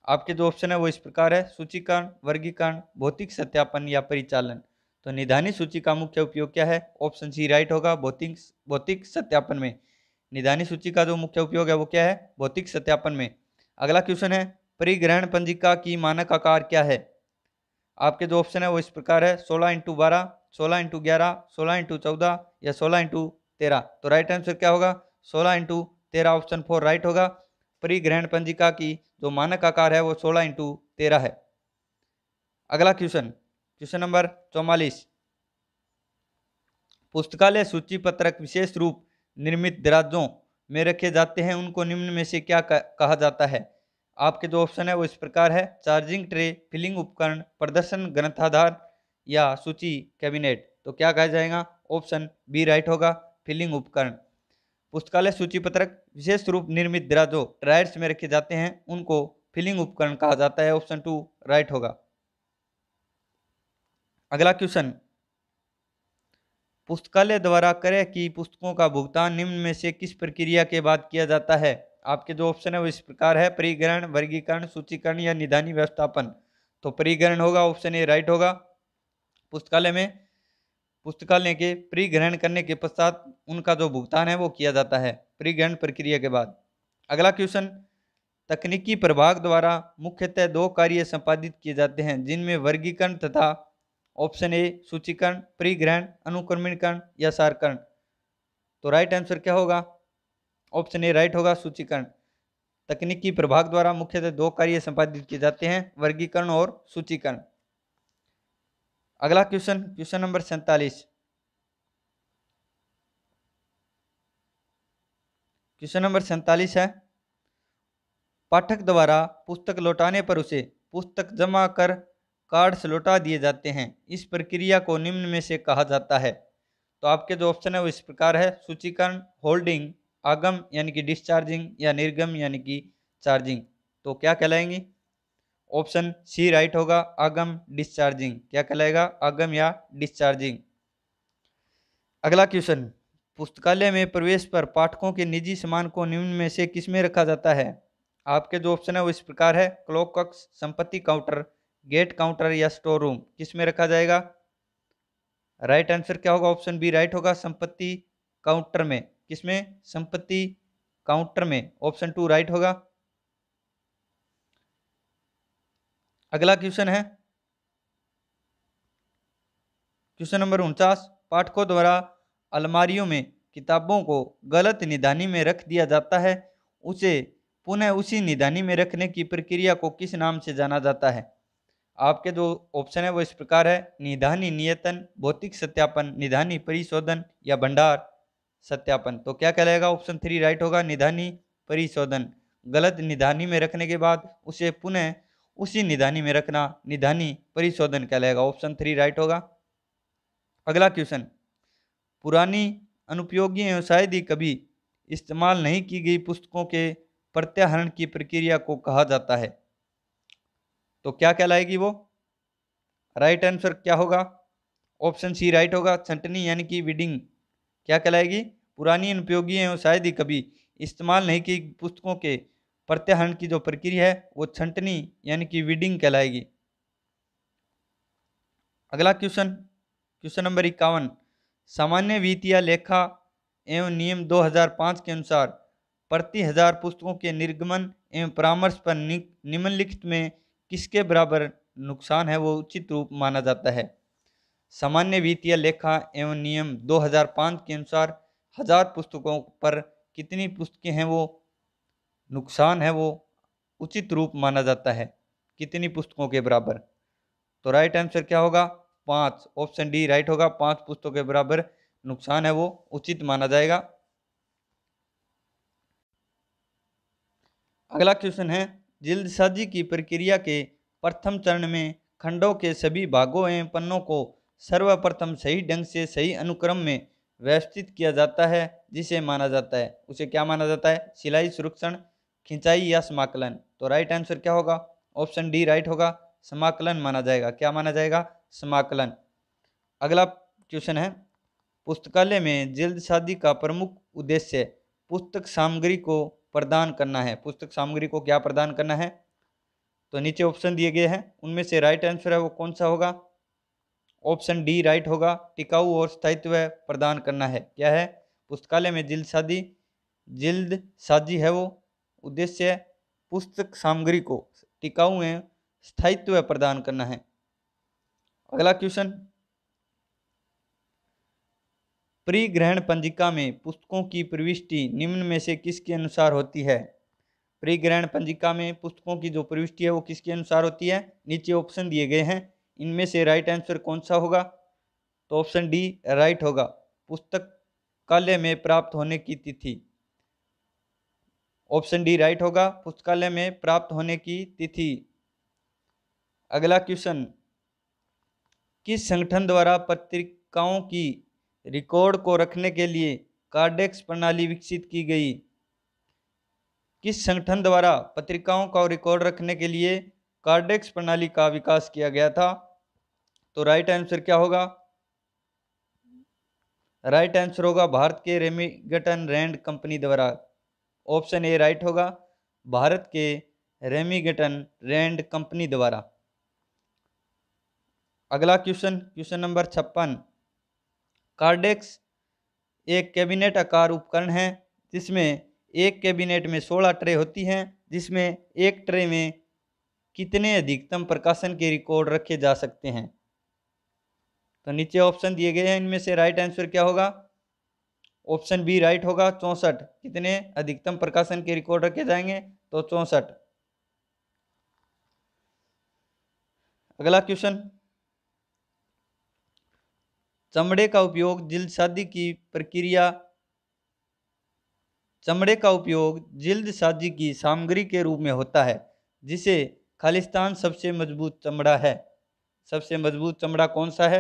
S1: आपके जो ऑप्शन है वो इस प्रकार है सूचीकरण वर्गीकरण भौतिक सत्यापन या परिचालन तो निधानी सूची का मुख्य उपयोग क्या है ऑप्शन सी राइट होगा भौतिक भौतिक सत्यापन में निधानी सूची का जो मुख्य उपयोग है वो क्या है भौतिक सत्यापन में अगला क्वेश्चन है परिग्रहण पंजिका की मानक आकार क्या है आपके जो ऑप्शन है वो इस प्रकार है सोलह इंटू बारह सोलह इंटू ग्यारह सोलह इंटू चौदह या सोलह इंटू तेरह तो राइट आंसर क्या होगा सोलह इंटू तेरह ऑप्शन फोर राइट होगा परिग्रहण पंजिका की जो मानक आकार है वो सोलह इंटू तेरह है अगला क्वेश्चन क्वेश्चन नंबर चौवालीस पुस्तकालय सूची पत्रक विशेष रूप निर्मित दराजों में रखे जाते हैं उनको निम्न में से क्या कहा जाता है आपके जो ऑप्शन है वो इस प्रकार है चार्जिंग ट्रे फिलिंग उपकरण प्रदर्शन ग्रंथाधार या सूची कैबिनेट तो क्या कहा जाएगा ऑप्शन बी राइट होगा फिलिंग उपकरण पुस्तकालय सूची पत्रक विशेष रूप निर्मित दराजों ट्रायर्स में रखे जाते हैं उनको फिलिंग उपकरण कहा जाता है ऑप्शन टू राइट होगा अगला क्वेश्चन पुस्तकालय द्वारा क्रय की पुस्तकों का भुगतान निम्न में से किस प्रक्रिया के बाद किया जाता है आपके जो ऑप्शन है वो इस प्रकार है परिग्रहण वर्गीकरण सूचीकरण या निदानी व्यवस्थापन तो परिग्रहण होगा ऑप्शन ए राइट होगा पुस्तकालय में पुस्तकालय के परिग्रहण करने के पश्चात उनका जो भुगतान है वो किया जाता है परिग्रहण प्रक्रिया के बाद अगला क्वेश्चन तकनीकी प्रभाग द्वारा मुख्यतः दो कार्य संपादित किए जाते हैं जिनमें वर्गीकरण तथा ऑप्शन ए सूचीकरण परिग्रहण अनुक्रमणीकरण या सारकरण तो राइट आंसर क्या होगा ऑप्शन ए राइट होगा सूचीकरण तकनीकी प्रभाग द्वारा मुख्यतः दो कार्य संपादित किए जाते हैं वर्गीकरण और सूचीकरण अगला क्वेश्चन क्वेश्चन नंबर सैतालीस क्वेश्चन नंबर सैतालीस है पाठक द्वारा पुस्तक लौटाने पर उसे पुस्तक जमा कर कार्ड्स लौटा दिए जाते हैं इस प्रक्रिया को निम्न में से कहा जाता है तो आपके जो ऑप्शन है वो इस प्रकार है सूचीकरण होल्डिंग आगम यानी कि डिस्चार्जिंग या निर्गम यानी कि चार्जिंग तो क्या कहलाएंगी ऑप्शन सी राइट होगा आगम डिस्चार्जिंग क्या कहलाएगा आगम या डिस्चार्जिंग अगला क्वेश्चन पुस्तकालय में प्रवेश पर पाठकों के निजी सामान को निम्न में से किस में रखा जाता है आपके जो ऑप्शन है वो इस प्रकार है क्लोक कक्ष संपत्ति काउंटर गेट काउंटर या स्टोर रूम किस में रखा जाएगा राइट आंसर क्या होगा ऑप्शन बी राइट होगा संपत्ति काउंटर में किसमें संपत्ति काउंटर में ऑप्शन टू राइट होगा अगला क्वेश्चन है क्वेश्चन नंबर उनचास पाठकों द्वारा अलमारियों में किताबों को गलत निदानी में रख दिया जाता है उसे पुनः उसी निदानी में रखने की प्रक्रिया को किस नाम से जाना जाता है आपके जो ऑप्शन है वो इस प्रकार है निधानी नियतन भौतिक सत्यापन निधानी परिशोधन या भंडार सत्यापन तो क्या कहलाएगा ऑप्शन थ्री राइट होगा निधानी परिशोधन गलत निधानी में रखने के बाद उसे पुनः उसी निधानी में रखना निधानी परिशोधन कहलाएगा ऑप्शन थ्री राइट होगा अगला क्वेश्चन पुरानी अनुपयोगी एवं शायद ही कभी इस्तेमाल नहीं की गई पुस्तकों के प्रत्याहरण की प्रक्रिया को कहा जाता है तो क्या कहलाएगी वो राइट आंसर क्या होगा ऑप्शन सी राइट होगा छंटनी यानी कि विडिंग क्या कहलाएगी पुरानी उपयोगी है शायद ही कभी इस्तेमाल नहीं की पुस्तकों के प्रत्याहरण की जो प्रक्रिया है वो छंटनी यानी कि विडिंग कहलाएगी अगला क्वेश्चन क्वेश्चन नंबर इक्यावन सामान्य वित्तीय लेखा एवं नियम 2005 के अनुसार प्रति हजार पुस्तकों के निर्गमन एवं परामर्श पर निम्नलिखित में किसके बराबर नुकसान है वो उचित रूप माना जाता है सामान्य वित्तीय लेखा एवं नियम 2005 के अनुसार हजार पुस्तकों पर कितनी पुस्तकें हैं वो नुकसान है वो उचित रूप माना जाता है कितनी पुस्तकों के बराबर तो राइट आंसर क्या होगा पाँच ऑप्शन डी राइट होगा पाँच पुस्तकों के बराबर नुकसान है वो उचित माना जाएगा अगला क्वेश्चन है जिल्दसाजी की प्रक्रिया के प्रथम चरण में खंडों के सभी भागों एवं पन्नों को सर्वप्रथम सही ढंग से सही अनुक्रम में व्यवस्थित किया जाता है जिसे माना जाता है उसे क्या माना जाता है सिलाई सुरक्षण खिंचाई या समाकलन तो राइट आंसर क्या होगा ऑप्शन डी राइट होगा समाकलन माना जाएगा क्या माना जाएगा समाकलन अगला क्वेश्चन है पुस्तकालय में जिल्द शादी का प्रमुख उद्देश्य पुस्तक सामग्री को प्रदान करना है पुस्तक सामग्री को क्या प्रदान करना है तो नीचे ऑप्शन दिए गए हैं उनमें से राइट आंसर है वो कौन सा होगा ऑप्शन डी राइट होगा टिकाऊ और स्थायित्व प्रदान करना है क्या है पुस्तकालय में जिल्द शादी जिल्द साजी है वो उद्देश्य पुस्तक सामग्री को टिकाऊ एवं स्थायित्व प्रदान करना है अगला क्वेश्चन परिग्रहण पंजिका में पुस्तकों की प्रविष्टि निम्न में से किसके अनुसार होती है परिग्रहण पंजिका में पुस्तकों की जो प्रविष्टि है वो किसके अनुसार होती है नीचे ऑप्शन दिए गए हैं इनमें से राइट आंसर कौन सा होगा तो ऑप्शन डी राइट होगा पुस्तकालय में प्राप्त होने की तिथि ऑप्शन डी राइट होगा पुस्तकालय में प्राप्त होने की तिथि अगला क्वेश्चन किस संगठन द्वारा पत्रिकाओं की रिकॉर्ड को रखने के लिए कार्डेक्स प्रणाली विकसित की गई किस संगठन द्वारा पत्रिकाओं का रिकॉर्ड रखने के लिए कार्डेक्स प्रणाली का विकास किया गया था तो राइट आंसर क्या होगा राइट आंसर होगा भारत के रेमिगटन रैंड कंपनी द्वारा ऑप्शन ए राइट होगा भारत के रेमिगटन रैंड कंपनी द्वारा अगला क्वेश्चन क्वेश्चन नंबर छप्पन कार्डेक्स एक कैबिनेट आकार उपकरण है जिसमें एक कैबिनेट में सोलह ट्रे होती हैं जिसमें एक ट्रे में कितने अधिकतम प्रकाशन के रिकॉर्ड रखे जा सकते हैं तो नीचे ऑप्शन दिए गए हैं इनमें से राइट आंसर क्या होगा ऑप्शन बी राइट होगा चौंसठ कितने अधिकतम प्रकाशन के रिकॉर्ड रखे जाएंगे तो चौंसठ अगला क्वेश्चन चमड़े का उपयोग जिल्द शादी की प्रक्रिया चमड़े का उपयोग जिल्द शादी की सामग्री के रूप में होता है जिसे खालिस्तान सबसे मजबूत चमड़ा है सबसे मजबूत चमड़ा कौन सा है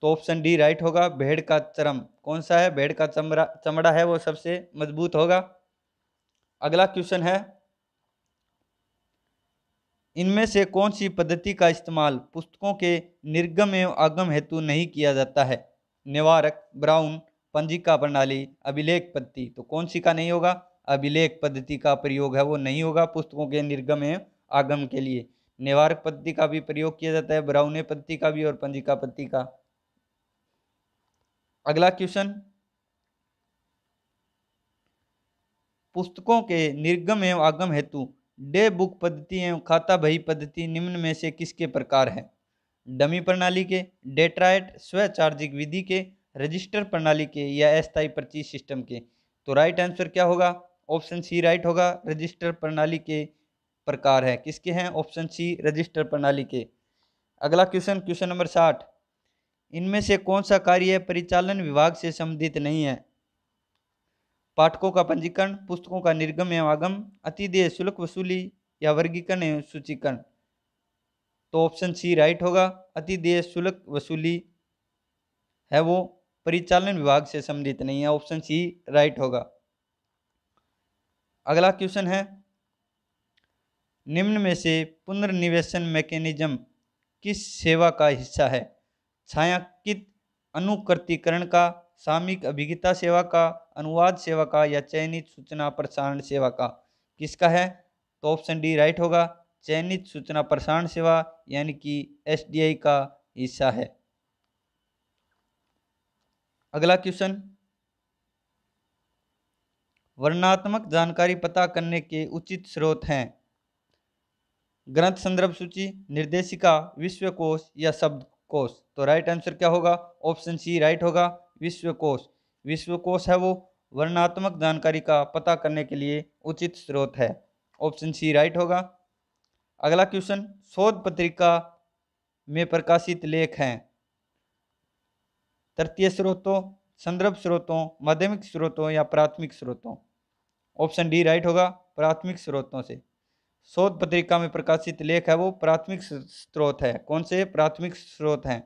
S1: तो ऑप्शन डी राइट होगा भेड़ का चरम कौन सा है भेड़ का चमड़ा चमड़ा है वो सबसे मजबूत होगा अगला क्वेश्चन है इनमें से कौन सी पद्धति का इस्तेमाल पुस्तकों के निर्गम एवं आगम हेतु नहीं किया जाता है निवारक ब्राउन पंजिका प्रणाली अभिलेख पद्धति तो कौन सी का नहीं होगा अभिलेख पद्धति का प्रयोग है वो नहीं होगा पुस्तकों के निर्गम एवं आगम के लिए निवारक पद्धति का भी प्रयोग किया जाता है ब्राउने पद्धति का भी और पंजिका पद्धति का अगला क्वेश्चन पुस्तकों के निर्गम एवं आगम हेतु डे बुक पद्धति एवं खाता बही पद्धति निम्न में से किसके प्रकार है डमी प्रणाली के डेट्राइट स्वचार्जिक विधि के रजिस्टर प्रणाली के या अस्थायी पर्ची सिस्टम के तो राइट आंसर क्या होगा ऑप्शन सी राइट होगा रजिस्टर प्रणाली के प्रकार है किसके हैं ऑप्शन सी रजिस्टर प्रणाली के अगला क्वेश्चन क्वेश्चन नंबर साठ इनमें से कौन सा कार्य परिचालन विभाग से संबंधित नहीं है पाठकों का पंजीकरण पुस्तकों का निर्गम एवं आगम अतिदेय शुल्क वसूली या वर्गीकरण एवं सूचीकरण तो ऑप्शन सी राइट होगा अतिदेय शुल्क वसूली है वो परिचालन विभाग से सम्मिलित नहीं है ऑप्शन सी राइट होगा अगला क्वेश्चन है निम्न में से पुनर्निवेशन मैकेनिज्म किस सेवा का हिस्सा है छायांकित अनुकृतिकरण का सामयिक अभिज्ञता सेवा का अनुवाद सेवा का या चयनित सूचना प्रसारण सेवा का किसका है तो ऑप्शन डी राइट होगा चयनित सूचना प्रसारण सेवा यानी कि एस का हिस्सा है अगला क्वेश्चन वर्णात्मक जानकारी पता करने के उचित स्रोत हैं ग्रंथ संदर्भ सूची निर्देशिका विश्वकोश या शब्दकोश तो राइट आंसर क्या होगा ऑप्शन सी राइट होगा विश्वकोश विश्वकोश है वो वर्णात्मक जानकारी का पता करने के लिए उचित स्रोत है ऑप्शन सी राइट होगा अगला क्वेश्चन शोध पत्रिका में प्रकाशित लेख हैं तृतीय स्रोतों संदर्भ स्रोतों माध्यमिक स्रोतों या प्राथमिक स्रोतों ऑप्शन डी राइट होगा प्राथमिक स्रोतों से शोध पत्रिका में प्रकाशित लेख है वो प्राथमिक स्रोत है कौन से प्राथमिक स्रोत हैं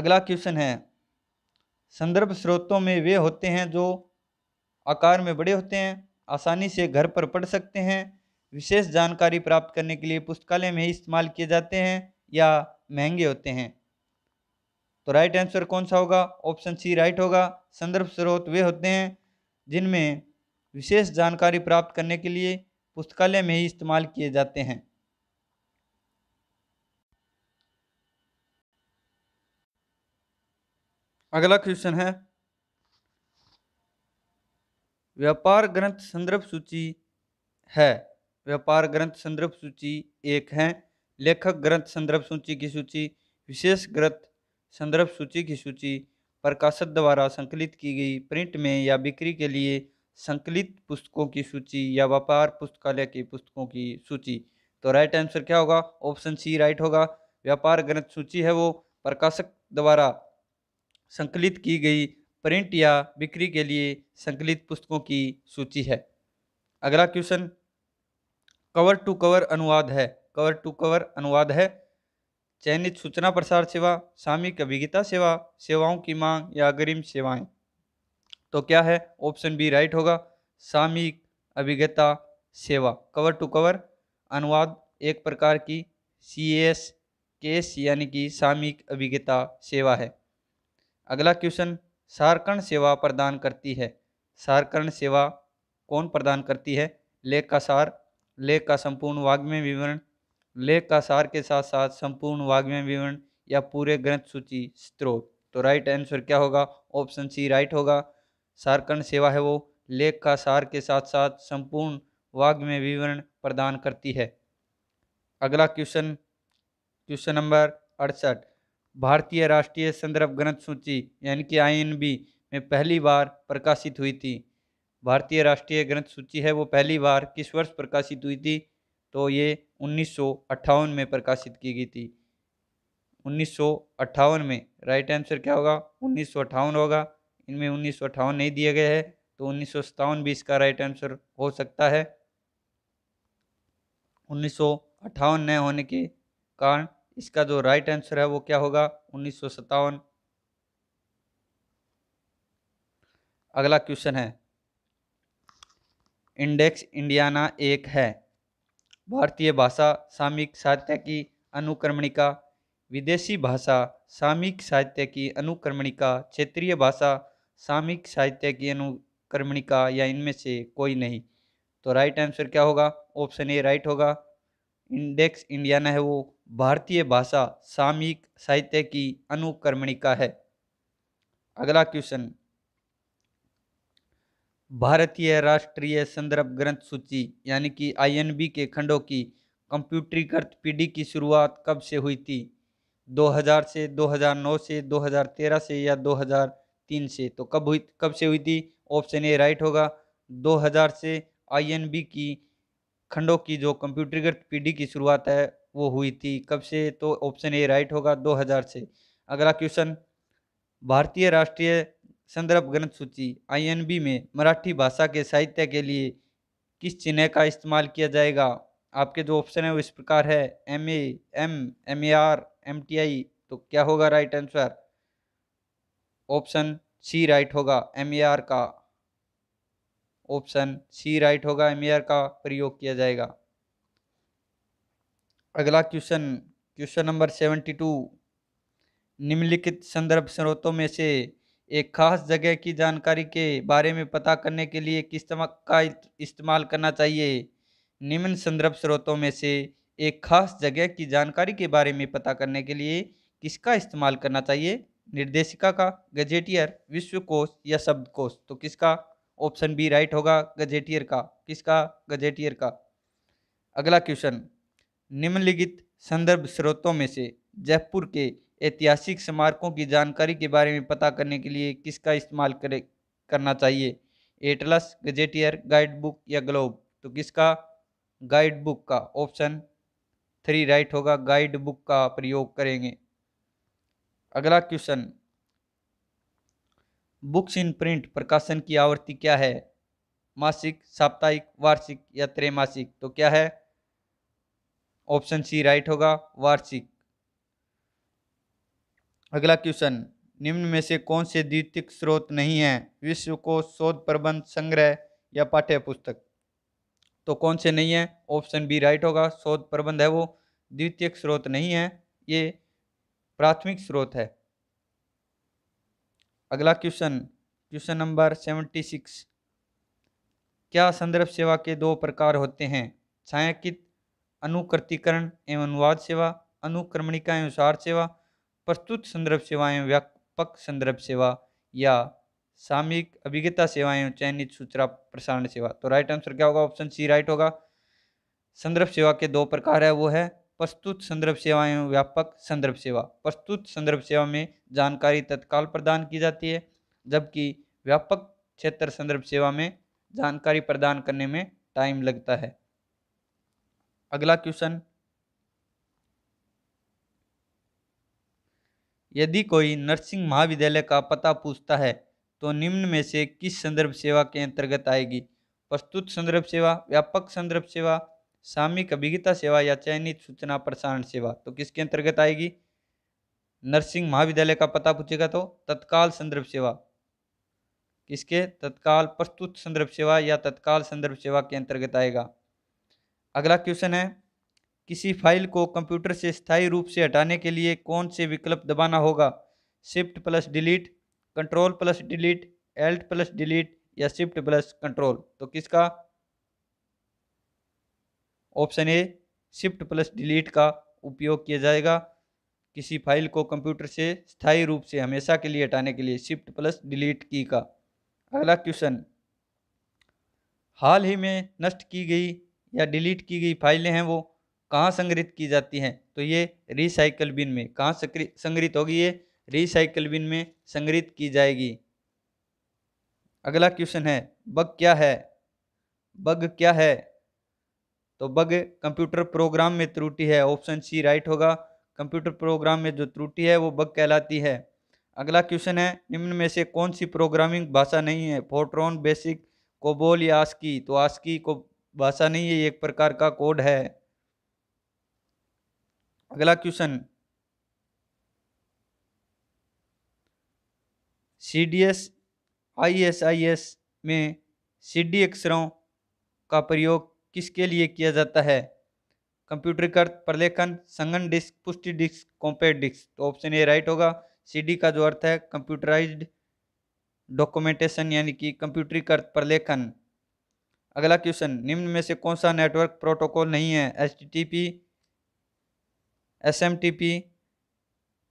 S1: अगला क्वेश्चन है संदर्भ स्रोतों में वे होते हैं जो आकार में बड़े होते हैं आसानी से घर पर पढ़ सकते हैं विशेष जानकारी प्राप्त करने के लिए पुस्तकालय में ही इस्तेमाल किए जाते हैं या महंगे होते हैं तो राइट आंसर कौन सा होगा ऑप्शन सी राइट होगा संदर्भ स्रोत वे होते हैं जिनमें विशेष जानकारी प्राप्त करने के लिए पुस्तकालय में ही इस्तेमाल किए जाते हैं अगला क्वेश्चन है व्यापार ग्रंथ संदर्भ सूची है व्यापार ग्रंथ संदर्भ सूची एक है लेखक ग्रंथ संदर्भ सूची की सूची विशेष ग्रंथ संदर्भ सूची की सूची प्रकाशक द्वारा संकलित की गई प्रिंट में या बिक्री के लिए संकलित पुस्तकों की सूची या व्यापार पुस्तकालय की पुस्तकों की सूची तो राइट आंसर क्या होगा ऑप्शन सी राइट होगा व्यापार ग्रंथ सूची है वो प्रकाशक द्वारा संकलित की गई प्रिंट या बिक्री के लिए संकलित पुस्तकों की सूची है अगला क्वेश्चन कवर टू कवर अनुवाद है कवर टू कवर अनुवाद है चयनित सूचना प्रसार सेवा सामयिक अभिज्ञता सेवा सेवाओं की मांग या अग्रिम सेवाएं तो क्या है ऑप्शन बी राइट होगा सामयिक अभिज्ञता सेवा कवर टू कवर अनुवाद एक प्रकार की सी एस केस यानी कि सामयिक अभिज्ञता सेवा है अगला क्वेश्चन सारकरण सेवा प्रदान करती है सारकरण सेवा कौन प्रदान करती है लेख का सार लेख का संपूर्ण वाग्मय विवरण लेख का सार के साथ साथ संपूर्ण वाग्मय विवरण या पूरे ग्रंथ सूची स्त्रोत तो राइट आंसर क्या होगा ऑप्शन सी राइट होगा सारकरण सेवा है वो लेख का सार के साथ साथ संपूर्ण वाग्मय विवरण प्रदान करती है अगला क्वेश्चन क्वेश्चन नंबर अड़सठ भारतीय राष्ट्रीय संदर्भ ग्रंथ सूची यानी कि आईएनबी में पहली बार प्रकाशित हुई थी भारतीय राष्ट्रीय ग्रंथ सूची है वो पहली बार किस वर्ष प्रकाशित हुई थी तो ये उन्नीस में प्रकाशित की गई थी उन्नीस में राइट आंसर क्या होगा उन्नीस होगा इनमें उन्नीस नहीं दिए गए हैं तो उन्नीस भी इसका राइट आंसर हो सकता है उन्नीस न होने के कारण इसका जो राइट आंसर है वो क्या होगा उन्नीस अगला क्वेश्चन है इंडेक्स इंडियाना एक है भारतीय भाषा सामयिक साहित्य की अनुक्रमणिका विदेशी भाषा सामयिक साहित्य की अनुक्रमणिका क्षेत्रीय भाषा सामयिक साहित्य की अनुक्रमणिका या इनमें से कोई नहीं तो राइट आंसर क्या होगा ऑप्शन ए राइट होगा इंडेक्स इंडियाना है वो भारतीय भाषा सामयिक साहित्य की अनुक्रमणिका है अगला क्वेश्चन भारतीय राष्ट्रीय संदर्भ ग्रंथ सूची यानी कि आईएनबी के खंडों की कंप्यूटरीकृत पीढ़ी की शुरुआत कब से हुई थी 2000 से 2009 से 2013 से या 2003 से तो कब हुई कब से हुई थी ऑप्शन ए राइट होगा 2000 से आईएनबी की खंडों की जो कंप्यूटरीकृत पीढ़ी की शुरुआत है वो हुई थी कब से तो ऑप्शन ए राइट होगा 2000 से अगला क्वेश्चन भारतीय राष्ट्रीय संदर्भ ग्रंथ सूची आईएनबी में मराठी भाषा के साहित्य के लिए किस चिन्ह का इस्तेमाल किया जाएगा आपके जो ऑप्शन है वो इस प्रकार है M A M M A R M T I तो क्या होगा right answer option C right होगा एम ए आर का ऑप्शन सी राइट होगा एम ए आर का प्रयोग किया जाएगा अगला question question number seventy two निम्नलिखित संदर्भ स्रोतों में से एक खास जगह की जानकारी के बारे में पता करने के लिए किस का इस्तेमाल करना चाहिए निम्न संदर्भ स्रोतों में से एक खास जगह की जानकारी के बारे में पता करने के लिए किसका इस्तेमाल करना चाहिए निर्देशिका का गजेटियर विश्वकोश या शब्दकोश तो किसका ऑप्शन बी राइट होगा गजेटियर का किसका गजेटियर का अगला क्वेश्चन निम्नलिखित संदर्भ स्रोतों में से जयपुर के ऐतिहासिक स्मारकों की जानकारी के बारे में पता करने के लिए किसका इस्तेमाल करे करना चाहिए एटलस गजेटियर गाइड बुक या ग्लोब तो किसका गाइड बुक का ऑप्शन थ्री राइट होगा गाइड बुक का प्रयोग करेंगे अगला क्वेश्चन बुक्स इन प्रिंट प्रकाशन की आवृत्ति क्या है मासिक साप्ताहिक वार्षिक या त्रैमासिक तो क्या है ऑप्शन सी राइट होगा वार्षिक अगला क्वेश्चन निम्न में से कौन से द्वितीय स्रोत नहीं है विश्व को शोध प्रबंध संग्रह या पाठ्य पुस्तक तो कौन से नहीं है ऑप्शन बी राइट होगा शोध प्रबंध है वो द्वितीय स्रोत नहीं है ये प्राथमिक स्रोत है अगला question question number seventy six क्या संदर्भ सेवा के दो प्रकार होते हैं छायांकित अनुकृतिकरण एवं अनुवाद सेवा अनुक्रमणिका एवं सार सेवा प्रस्तुत संदर्भ सेवाएं व्यापक संदर्भ सेवा या सामयिक अभिज्ञता सेवाएं चयनित सूचना प्रसारण सेवा तो राइट आंसर क्या होगा ऑप्शन सी राइट होगा संदर्भ सेवा के दो प्रकार है वो है प्रस्तुत संदर्भ सेवा एवं व्यापक संदर्भ सेवा प्रस्तुत संदर्भ सेवा में जानकारी तत्काल प्रदान की जाती है जबकि व्यापक क्षेत्र संदर्भ सेवा में जानकारी प्रदान करने में टाइम लगता है अगला क्वेश्चन यदि कोई नर्सिंग महाविद्यालय का पता पूछता है तो निम्न में से किस संदर्भ सेवा के अंतर्गत आएगी प्रस्तुत संदर्भ सेवा व्यापक संदर्भ सेवा सामयिक अभिज्ञता सेवा या चयनित सूचना प्रसारण सेवा तो किसके अंतर्गत आएगी नर्सिंग महाविद्यालय का पता पूछेगा तो तत्काल संदर्भ सेवा किसके तत्काल प्रस्तुत संदर्भ सेवा या तत्काल संदर्भ सेवा के अंतर्गत आएगा अगला क्वेश्चन है किसी फाइल को कंप्यूटर से स्थायी रूप से हटाने के लिए कौन से विकल्प दबाना होगा shift plus delete control plus delete alt plus delete या शिफ्ट प्लस कंट्रोल तो किसका option A shift plus delete का उपयोग किया जाएगा किसी फाइल को कंप्यूटर से स्थायी रूप से हमेशा के लिए हटाने के लिए शिफ्ट प्लस डिलीट की का अगला क्वेश्चन हाल ही में नष्ट की गई या डिलीट की गई फाइलें हैं वो कहाँ संग्रहित की जाती हैं तो ये रिसाइकल बिन में कहाँ संग्रहित होगी ये रिसाइकल बिन में संग्रहित की जाएगी अगला क्वेश्चन है बग क्या है बग क्या है तो बग कंप्यूटर प्रोग्राम में त्रुटि है ऑप्शन सी राइट होगा कंप्यूटर प्रोग्राम में जो त्रुटि है वो बग कहलाती है अगला क्वेश्चन है निम्न में से कौन सी प्रोग्रामिंग भाषा नहीं है फोर्ट्रॉन बेसिक कोबोल या आस्की तो आस्की को भाषा नहीं है एक प्रकार का कोड है अगला question C D S I S I S में सी डी अक्षरों का प्रयोग किसके लिए किया जाता है कंप्यूटरीकृत प्रलेखन संगन डिस्क पुष्टि डिस्क कॉम्पैक्ट डिस्क तो ऑप्शन ए राइट होगा सी डी का जो अर्थ है कंप्यूटराइज्ड डॉक्यूमेंटेशन यानी कि कंप्यूटरीकृत प्रलेखन अगला क्वेश्चन निम्न में से कौन सा नेटवर्क प्रोटोकॉल नहीं है H T T P S M T P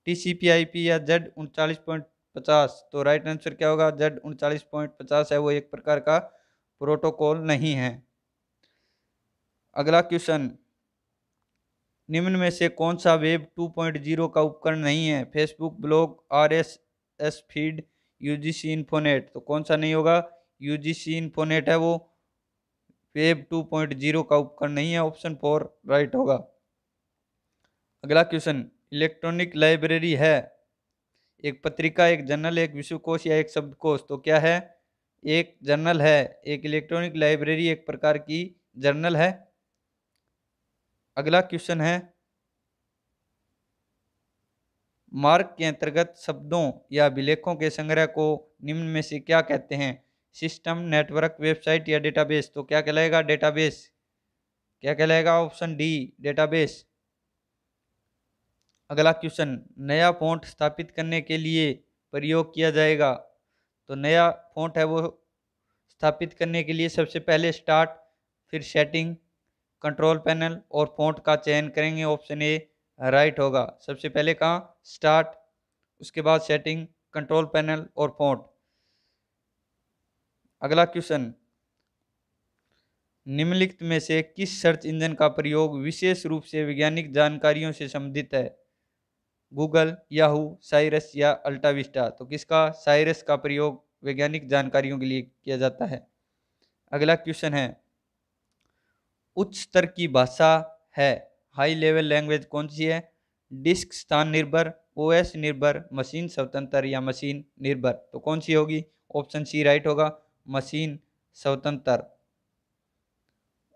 S1: T C P I P या जेड उनचालीस पॉइंट पचास तो राइट आंसर क्या होगा जेड उनचालीस पॉइंट पचास है वो एक प्रकार का प्रोटोकॉल नहीं है अगला क्वेश्चन निम्न में से कौन सा वेब 2.0 का उपकरण नहीं है Facebook blog R S S feed U G C Infonet तो कौन सा नहीं होगा यू जी सी इन्फोनेट है वो वेब 2.0 का उपकरण नहीं है ऑप्शन फोर राइट होगा अगला क्वेश्चन इलेक्ट्रॉनिक लाइब्रेरी है एक पत्रिका एक जर्नल एक विश्वकोश या एक शब्दकोश तो क्या है एक जर्नल है एक इलेक्ट्रॉनिक लाइब्रेरी एक प्रकार की जर्नल है अगला क्वेश्चन है मार्ग के अंतर्गत शब्दों या विलेखों के संग्रह को निम्न में से क्या कहते हैं सिस्टम नेटवर्क वेबसाइट या डेटाबेस तो क्या कहलाएगा डेटाबेस क्या कहलाएगा ऑप्शन डी डेटाबेस अगला क्वेश्चन नया फ़ॉन्ट स्थापित करने के लिए प्रयोग किया जाएगा तो नया फ़ॉन्ट है वो स्थापित करने के लिए सबसे पहले स्टार्ट फिर सेटिंग कंट्रोल पैनल और फ़ॉन्ट का चयन करेंगे ऑप्शन ए राइट होगा सबसे पहले कहाँ स्टार्ट उसके बाद सेटिंग कंट्रोल पैनल और फ़ॉन्ट अगला क्वेश्चन निम्नलिखित में से किस सर्च इंजन का प्रयोग विशेष रूप से वैज्ञानिक जानकारियों से संबंधित है गूगल याहू साइरस या अल्टाविस्टा तो किसका साइरस का प्रयोग वैज्ञानिक जानकारियों के लिए किया जाता है अगला क्वेश्चन है उच्च स्तर की भाषा है हाई लेवल लैंग्वेज कौन सी है डिस्क स्थान निर्भर ओएस निर्भर मशीन स्वतंत्र या मशीन निर्भर तो कौन सी होगी ऑप्शन सी राइट होगा मशीन स्वतंत्र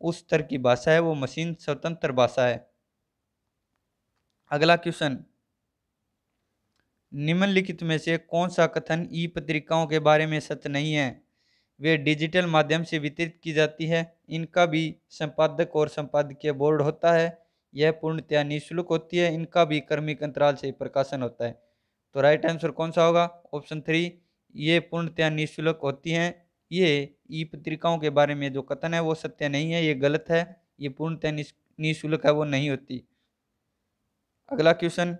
S1: उस स्तर की भाषा है वो मशीन स्वतंत्र भाषा है अगला क्वेश्चन निम्नलिखित में से कौन सा कथन ई पत्रिकाओं के बारे में सत्य नहीं है वे डिजिटल माध्यम से वितरित की जाती है इनका भी संपादक और संपादकीय बोर्ड होता है यह पूर्णतया निःशुल्क होती है इनका भी कर्मिक अंतराल से प्रकाशन होता है तो राइट आंसर कौन सा होगा ऑप्शन थ्री ये पूर्णतया निःशुल्क होती हैं ये ई पत्रिकाओं के बारे में जो कथन है वो सत्य नहीं है ये गलत है ये पूर्णतः निःशुल्क है वो नहीं होती अगला क्वेश्चन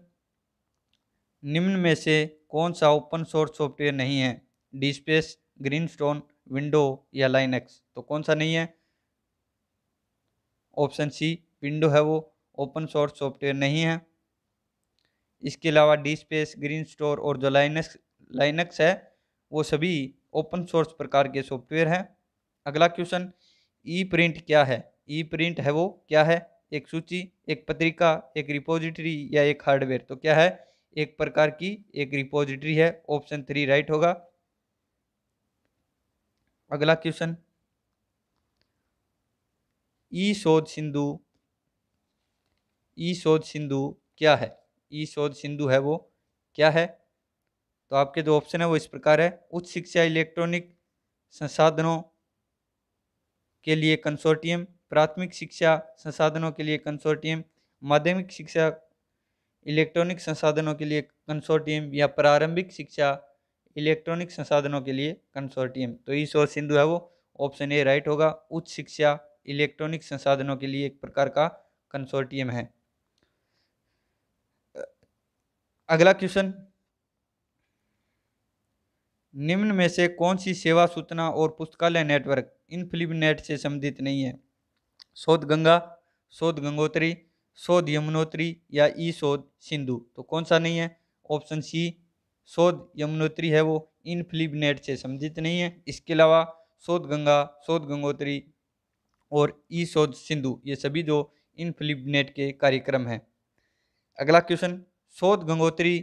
S1: निम्न में से कौन सा ओपन सोर्स सॉफ्टवेयर नहीं है डिस्पेस ग्रीन स्टोन विंडो या लाइनक्स तो कौन सा नहीं है ऑप्शन सी विंडो है वो ओपन सोर्स सॉफ्टवेयर नहीं है इसके अलावा डी स्पेस ग्रीन स्टोर और जो लाइनक्स लाइनक्स है वो सभी ओपन सोर्स प्रकार के सॉफ्टवेयर हैं अगला क्वेश्चन ई प्रिंट क्या है ई प्रिंट है वो क्या है एक सूची एक पत्रिका एक रिपोजिटरी या एक हार्डवेयर तो क्या है एक प्रकार की एक रिपोजिटरी है ऑप्शन थ्री राइट होगा अगला क्वेश्चन ई शोध सिंधु ई शोध सिंधु क्या है ई शोध सिंधु है वो क्या है तो आपके जो ऑप्शन है वो इस प्रकार है उच्च शिक्षा इलेक्ट्रॉनिक संसाधनों के लिए कंसोर्टियम प्राथमिक शिक्षा संसाधनों के लिए कंसोर्टियम माध्यमिक शिक्षा इलेक्ट्रॉनिक संसाधनों के लिए कंसोर्टियम या प्रारंभिक शिक्षा इलेक्ट्रॉनिक संसाधनों के लिए कंसोर्टियम तो ईस और सिंधु है वो ऑप्शन ए राइट होगा उच्च शिक्षा इलेक्ट्रॉनिक संसाधनों के लिए एक प्रकार का कंसोर्टियम है अगला क्वेश्चन निम्न में से कौन सी सेवा सूचना और पुस्तकालय नेटवर्क इन फिल्म नेट से संबंधित नहीं है शोध गंगा शोध गंगोत्री शोध यमुनोत्री या ई शोध सिंधु तो कौन सा नहीं है ऑप्शन सी शोध यमुनोत्री है वो इन फिल्म नेट से संबंधित नहीं है इसके अलावा शोध गंगा शोध गंगोत्री और ई शोध सिंधु ये सभी जो इन फिल्म नेट के कार्यक्रम हैं अगला क्वेश्चन शोध गंगोत्री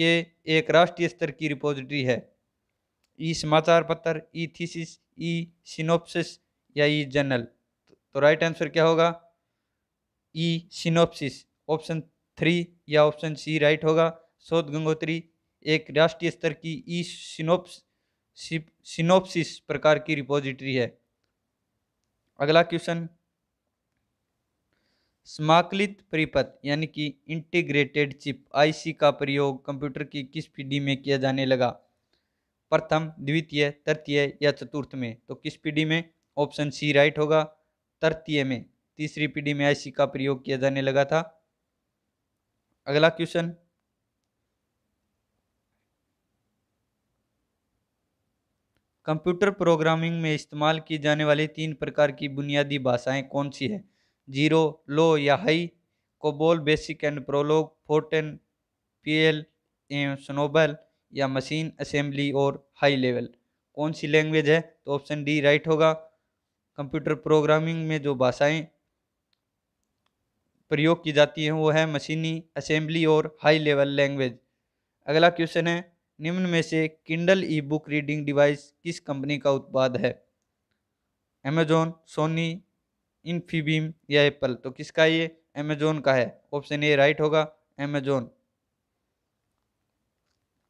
S1: के एक राष्ट्रीय स्तर की रिपोजिटरी है ई समाचार पत्र ई थीसिस ई सिनोप्सिस या ई जर्नल तो राइट आंसर क्या होगा ई सिनोप्सिस ऑप्शन थ्री या ऑप्शन सी राइट होगा शोध गंगोत्री एक राष्ट्रीय स्तर की ई सिनोप्स सिनोप्सिस प्रकार की रिपोजिटरी है अगला क्वेश्चन समाकलित परिपथ यानी कि इंटीग्रेटेड चिप आईसी का प्रयोग कंप्यूटर की किस पीढ़ी में किया जाने लगा प्रथम द्वितीय तृतीय या चतुर्थ में तो किस पीढ़ी में ऑप्शन सी राइट होगा तृतीय में तीसरी पीढ़ी में आईसी का प्रयोग किया जाने लगा था अगला क्वेश्चन कंप्यूटर प्रोग्रामिंग में इस्तेमाल की जाने वाली तीन प्रकार की बुनियादी भाषाएं कौन सी है जीरो लो या high COBOL BASIC and Prolog Fortran PL एवं स्नोबल या मशीन असेंबली और हाई लेवल कौन सी लैंग्वेज है तो ऑप्शन डी राइट होगा कंप्यूटर प्रोग्रामिंग में जो भाषाएं प्रयोग की जाती हैं वो है मशीनी असेंबली और हाई लेवल लैंग्वेज अगला क्वेश्चन है निम्न में से Kindle e book reading device किस कंपनी का उत्पाद है अमेजोन सोनी इन्फीबीम या एप्पल तो किसका ये अमेजोन का है ऑप्शन ए राइट होगा अमेजोन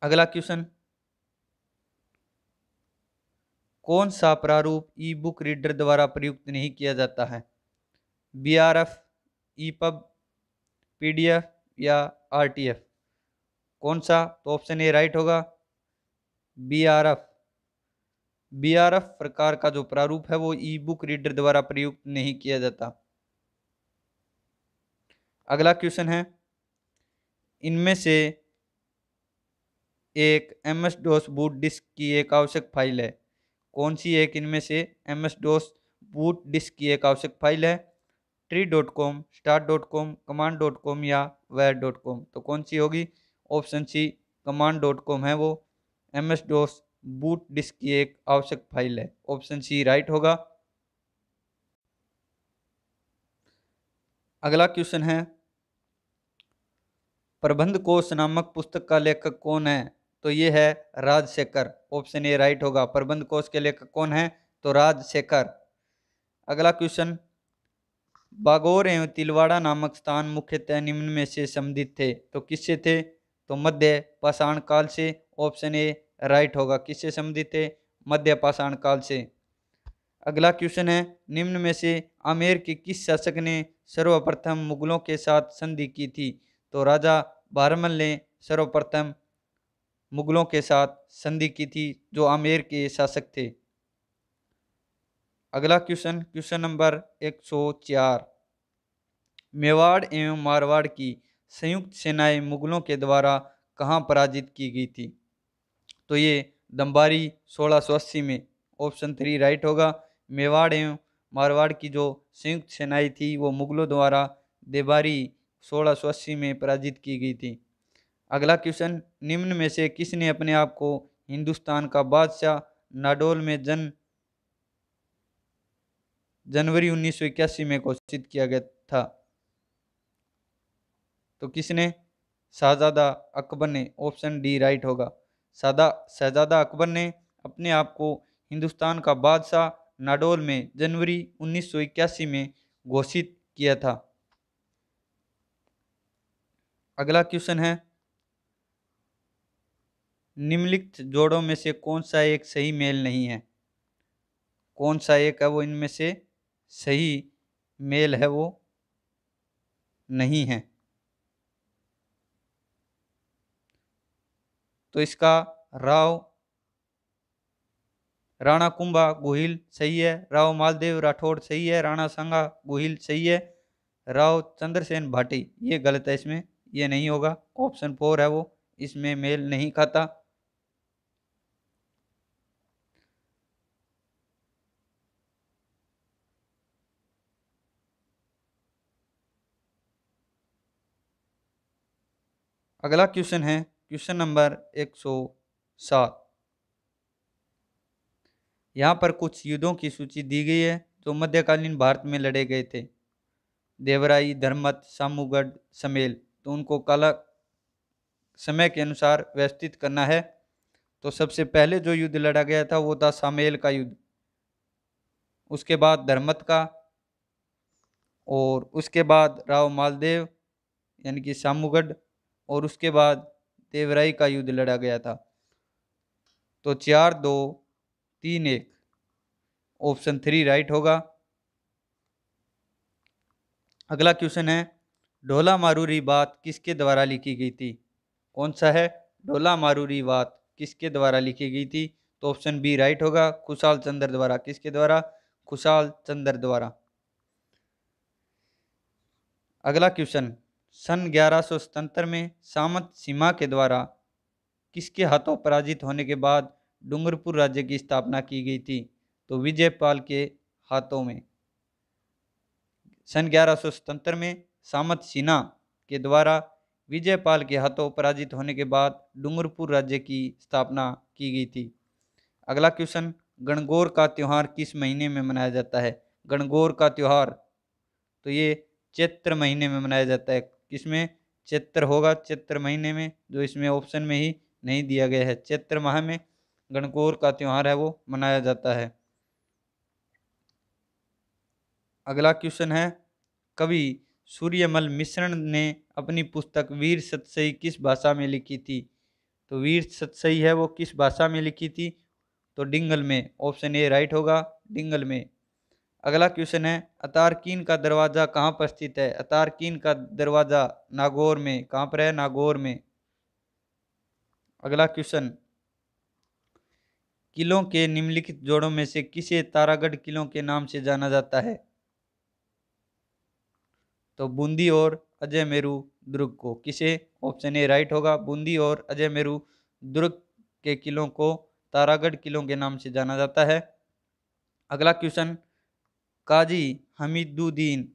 S1: अगला क्वेश्चन कौन सा प्रारूप ई बुक रीडर द्वारा प्रयुक्त नहीं किया जाता है B R F e pub P D F या आर टी एफ कौन सा तो ऑप्शन ए राइट होगा B R F B R F प्रकार का जो प्रारूप है वो ई बुक रीडर द्वारा प्रयुक्त नहीं किया जाता अगला क्वेश्चन है इनमें से एक M S DOS boot disk की एक आवश्यक फाइल है कौन सी एक इनमें से M S DOS boot disk की एक आवश्यक फाइल है tree dot com star dot com command dot com या वेर डॉट कॉम तो कौन सी होगी option C command dot com है वो M S DOS boot disk की एक आवश्यक फाइल है ऑप्शन सी राइट होगा अगला क्वेश्चन है प्रबंध कोश नामक पुस्तक का लेखक कौन है तो ये है राजशेखर ऑप्शन ए राइट होगा प्रबंध कोष के लेखक कौन है तो राजशेखर अगला क्वेश्चन बागोर एवं तिलवाड़ा नामक स्थान मुख्यतः निम्न में से संबंधित थे तो किससे थे तो मध्य पाषाण काल से ऑप्शन ए राइट होगा किससे संबंधित थे मध्य पाषाण काल से अगला क्वेश्चन है निम्न में से आमेर के किस शासक ने सर्वप्रथम मुगलों के साथ संधि की थी तो राजा बारमल ने सर्वप्रथम मुग़लों के साथ संधि की थी जो आमेर के शासक थे अगला क्वेश्चन क्वेश्चन नंबर एक सौ चार मेवाड़ एवं मारवाड़ की संयुक्त सेनाएं मुग़लों के द्वारा कहाँ पराजित की गई थी तो ये दम्बारी सोलह में ऑप्शन थ्री राइट होगा मेवाड़ एवं मारवाड़ की जो संयुक्त सेनाएं थी वो मुग़लों द्वारा देबारी सोलह में पराजित की गई थी अगला क्वेश्चन निम्न में से किसने अपने आप को हिंदुस्तान का बादशाह नाडोल में जन जनवरी उन्नीस में घोषित किया गया था तो किसने शाहजादा अकबर ने ऑप्शन डी राइट होगा सादा शहजादा अकबर ने अपने आप को हिंदुस्तान का बादशाह नाडोल में जनवरी उन्नीस में घोषित किया था अगला क्वेश्चन है निम्नलिखित जोड़ों में से कौन सा एक सही मेल नहीं है कौन सा एक है वो इनमें से सही मेल है वो नहीं है तो इसका राव राणा कुंभा गोहिल सही है राव मालदेव राठौड़ सही है राणा सांगा गोहिल सही है राव चंद्रसेन भाटी ये गलत है इसमें ये नहीं होगा ऑप्शन फोर है वो इसमें मेल नहीं खाता अगला क्वेश्चन है क्वेश्चन नंबर एक सौ सात यहाँ पर कुछ युद्धों की सूची दी गई है जो मध्यकालीन भारत में लड़े गए थे देवराई धर्मत सामूगढ़ समेल तो उनको काला समय के अनुसार व्यवस्थित करना है तो सबसे पहले जो युद्ध लड़ा गया था वो था सामेल का युद्ध उसके बाद धर्मत का और उसके बाद राव मालदेव यानी कि सामूगढ़ और उसके बाद देवराई का युद्ध लड़ा गया था तो चार दो तीन एक ऑप्शन थ्री राइट होगा अगला क्वेश्चन है ढोला मारूरी बात किसके द्वारा लिखी गई थी कौन सा है ढोला मारूरी बात किसके द्वारा लिखी गई थी तो ऑप्शन बी राइट होगा खुशाल चंद्र द्वारा किसके द्वारा खुशाल चंद्र द्वारा अगला क्वेश्चन सन ग्यारह में सामंत सीमा के द्वारा किसके हाथों पराजित होने के बाद डूंगरपुर राज्य की स्थापना की गई थी तो विजयपाल के हाथों में सन ग्यारह में सामत सिन्हा के द्वारा विजयपाल के हाथों पराजित होने के बाद डूंगरपुर राज्य की स्थापना की गई थी अगला क्वेश्चन गणगौर का त्यौहार किस महीने में मनाया जाता है गणगौर का त्यौहार तो ये चैत्र महीने में मनाया जाता है किसमें चैत्र होगा चैत्र महीने में जो इसमें ऑप्शन में ही नहीं दिया गया है चैत्र माह में गणकोर का त्यौहार है वो मनाया जाता है अगला क्वेश्चन है कवि सूर्यमल मिश्रण ने अपनी पुस्तक वीर सतसई किस भाषा में लिखी थी तो वीर सतसई है वो किस भाषा में लिखी थी तो डिंगल में ऑप्शन ए राइट होगा डिंगल में अगला क्वेश्चन है अतारकीन का दरवाज़ा कहाँ पर स्थित है अतारकीन का दरवाज़ा नागौर में कहाँ पर है नागौर में अगला क्वेश्चन किलों के निम्नलिखित जोड़ों में से किसे तारागढ़ किलों के नाम से जाना जाता है तो बूंदी और अजय मेरू दुर्ग को किसे ऑप्शन ए राइट होगा बूंदी और अजय मेरू दुर्ग के किलों को तारागढ़ किलों के नाम से जाना जाता है अगला क्वेश्चन काजी हमीदुद्दीन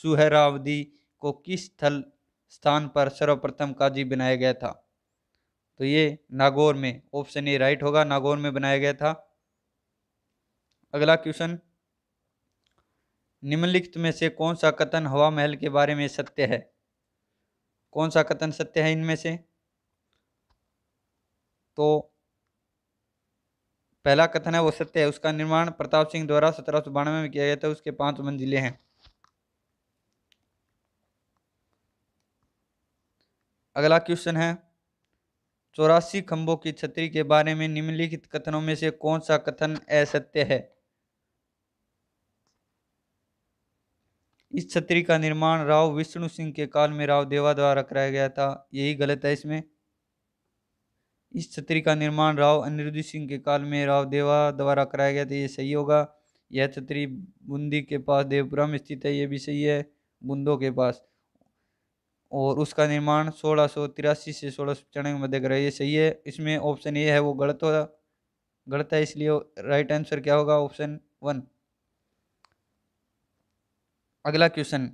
S1: सुहरावदी को किस स्थल स्थान पर सर्वप्रथम काजी बनाया गया था तो ये नागौर में ऑप्शन ए राइट होगा नागौर में बनाया गया था अगला क्वेश्चन निम्नलिखित में से कौन सा कथन हवा महल के बारे में सत्य है कौन सा कथन सत्य है इनमें से तो पहला कथन है वो सत्य है उसका निर्माण प्रताप सिंह द्वारा सत्रह सौ बानवे में किया गया था उसके पांच मंजिलें हैं अगला क्वेश्चन है चौरासी खंभों की छतरी के बारे में निम्नलिखित कथनों में से कौन सा कथन असत्य है इस छतरी का निर्माण राव विष्णु सिंह के काल में राव देवा द्वारा कराया गया था यही गलत है इसमें इस छतरी का निर्माण राव अनिरुद्ध सिंह के काल में राव देवा द्वारा कराया गया था ये सही होगा यह छतरी बूंदी के पास देवपुरा में स्थित है ये भी सही है बूंदों के पास और उसका निर्माण सोलह सौ तिरासी से सोलह सौ पचानवे मध्य करा ये सही है इसमें ऑप्शन ए है वो गलत हो गलत है इसलिए राइट आंसर क्या होगा ऑप्शन वन अगला क्वेश्चन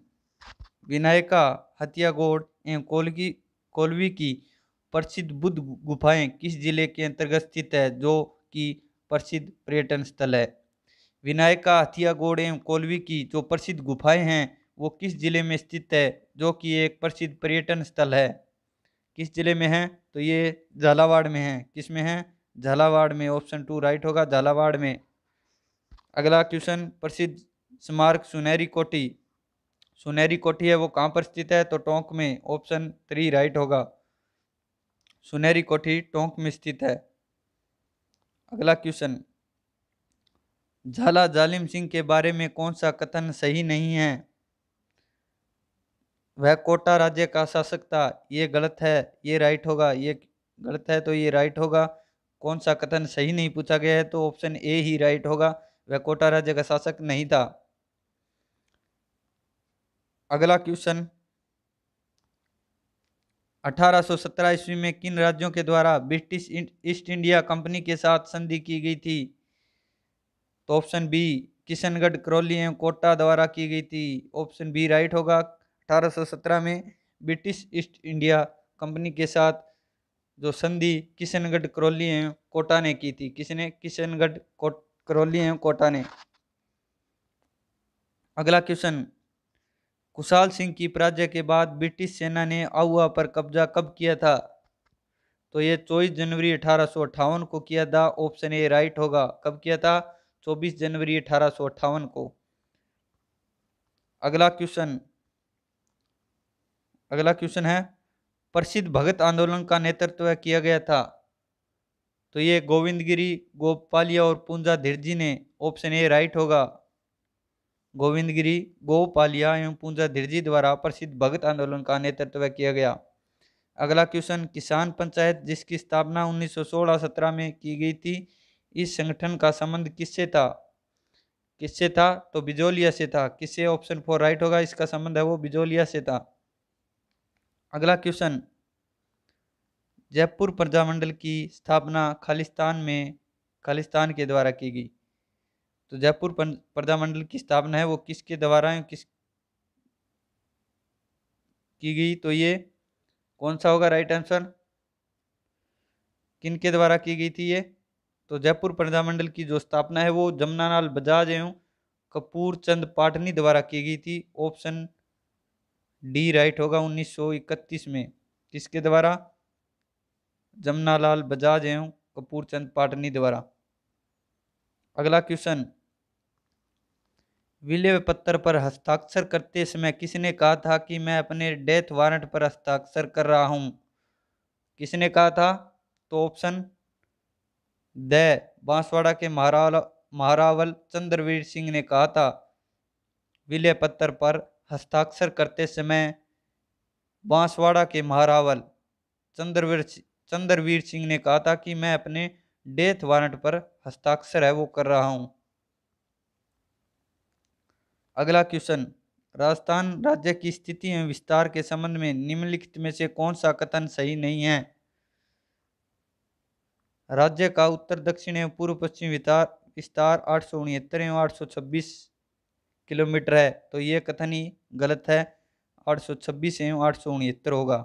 S1: विनायका हथिया गोड एवं कोलगी कोलवी की प्रसिद्ध बुद्ध गुफाएं किस जिले के अंतर्गत स्थित है जो कि प्रसिद्ध पर्यटन स्थल है विनायका हथियागोड़ एवं कोलवी की जो प्रसिद्ध गुफाएं हैं वो किस जिले में स्थित है जो कि एक प्रसिद्ध पर्यटन स्थल है किस जिले में है तो ये झालावाड़ में है किस में है झालावाड़ में ऑप्शन टू राइट होगा झालावाड़ में अगला क्वेश्चन प्रसिद्ध स्मारक सुनहरी कोठी सुनहरी कोठी है वो कहाँ पर स्थित है तो टोंक में ऑप्शन थ्री राइट होगा सुनहरी कोठी टोंक में स्थित है अगला क्वेश्चन झाला जालिम सिंह के बारे में कौन सा कथन सही नहीं है वह कोटा राज्य का शासक था ये गलत है ये राइट होगा ये गलत है तो ये राइट होगा कौन सा कथन सही नहीं पूछा गया है तो ऑप्शन ए ही राइट होगा वह कोटा राज्य का शासक नहीं था अगला क्वेश्चन अठारह ईस्वी में किन राज्यों के द्वारा ब्रिटिश ईस्ट इंडिया कंपनी के साथ संधि की गई थी तो ऑप्शन बी किशनगढ़ करौली एवं कोटा द्वारा की गई थी ऑप्शन बी राइट होगा 1817 में ब्रिटिश ईस्ट इंडिया कंपनी के साथ जो संधि किशनगढ़ करौली एवं कोटा ने की थी किसने किशनगढ़ करौली एवं कोटा ने अगला क्वेश्चन कुशाल सिंह की पराजय के बाद ब्रिटिश सेना ने आउआ पर कब्जा कब किया था तो ये 24 जनवरी अठारह को किया था ऑप्शन ए राइट होगा कब किया था 24 जनवरी अठारह को अगला क्वेश्चन अगला क्वेश्चन है प्रसिद्ध भगत आंदोलन का नेतृत्व किया गया था तो ये गोविंदगिरी गोपालिया और पूंजा धीरजी ने ऑप्शन ए राइट होगा गोविंदगिरी गोपालिया एवं पूंजा धीरजी द्वारा प्रसिद्ध भगत आंदोलन का नेतृत्व किया गया अगला क्वेश्चन किसान पंचायत जिसकी स्थापना 1916-17 में की गई थी इस संगठन का संबंध किससे था किससे था तो बिजोलिया से था किससे ऑप्शन फोर राइट होगा इसका संबंध है वो बिजोलिया से था अगला क्वेश्चन जयपुर प्रजामंडल की स्थापना खालिस्तान में खालिस्तान के द्वारा की गई तो जयपुर प्रजामंडल की स्थापना है वो किसके द्वारा है किस की गई तो ये कौन सा होगा राइट आंसर किन के द्वारा की गई थी ये तो जयपुर प्रजामंडल की जो स्थापना है वो जमुनालाल बजाज एवं कपूर चंद पाटनी द्वारा की गई थी ऑप्शन डी राइट होगा 1931 में किसके द्वारा जमुनालाल बजाज एवं कपूर चंद पाटनी द्वारा अगला क्वेश्चन विलय पत्र पर हस्ताक्षर करते समय किसने कहा था कि मैं अपने डेथ वारंट पर हस्ताक्षर कर रहा हूँ किसने कहा था तो ऑप्शन द बांसवाड़ा के महारावल महारावल चंद्रवीर सिंह ने कहा था विलय पत्र पर हस्ताक्षर करते समय बांसवाड़ा के महारावल चंद्रवीर चंद्रवीर सिंह ने कहा था कि मैं अपने डेथ वारंट पर हस्ताक्षर है वो कर रहा हूँ अगला क्वेश्चन राजस्थान राज्य की स्थिति एवं विस्तार के संबंध में निम्नलिखित में से कौन सा कथन सही नहीं है राज्य का उत्तर दक्षिण एवं पूर्व पश्चिम विस्तार आठ सौ उनहत्तर एवं आठ सौ छब्बीस किलोमीटर है तो ये कथन ही गलत है आठ सौ छब्बीस एवं आठ सौ होगा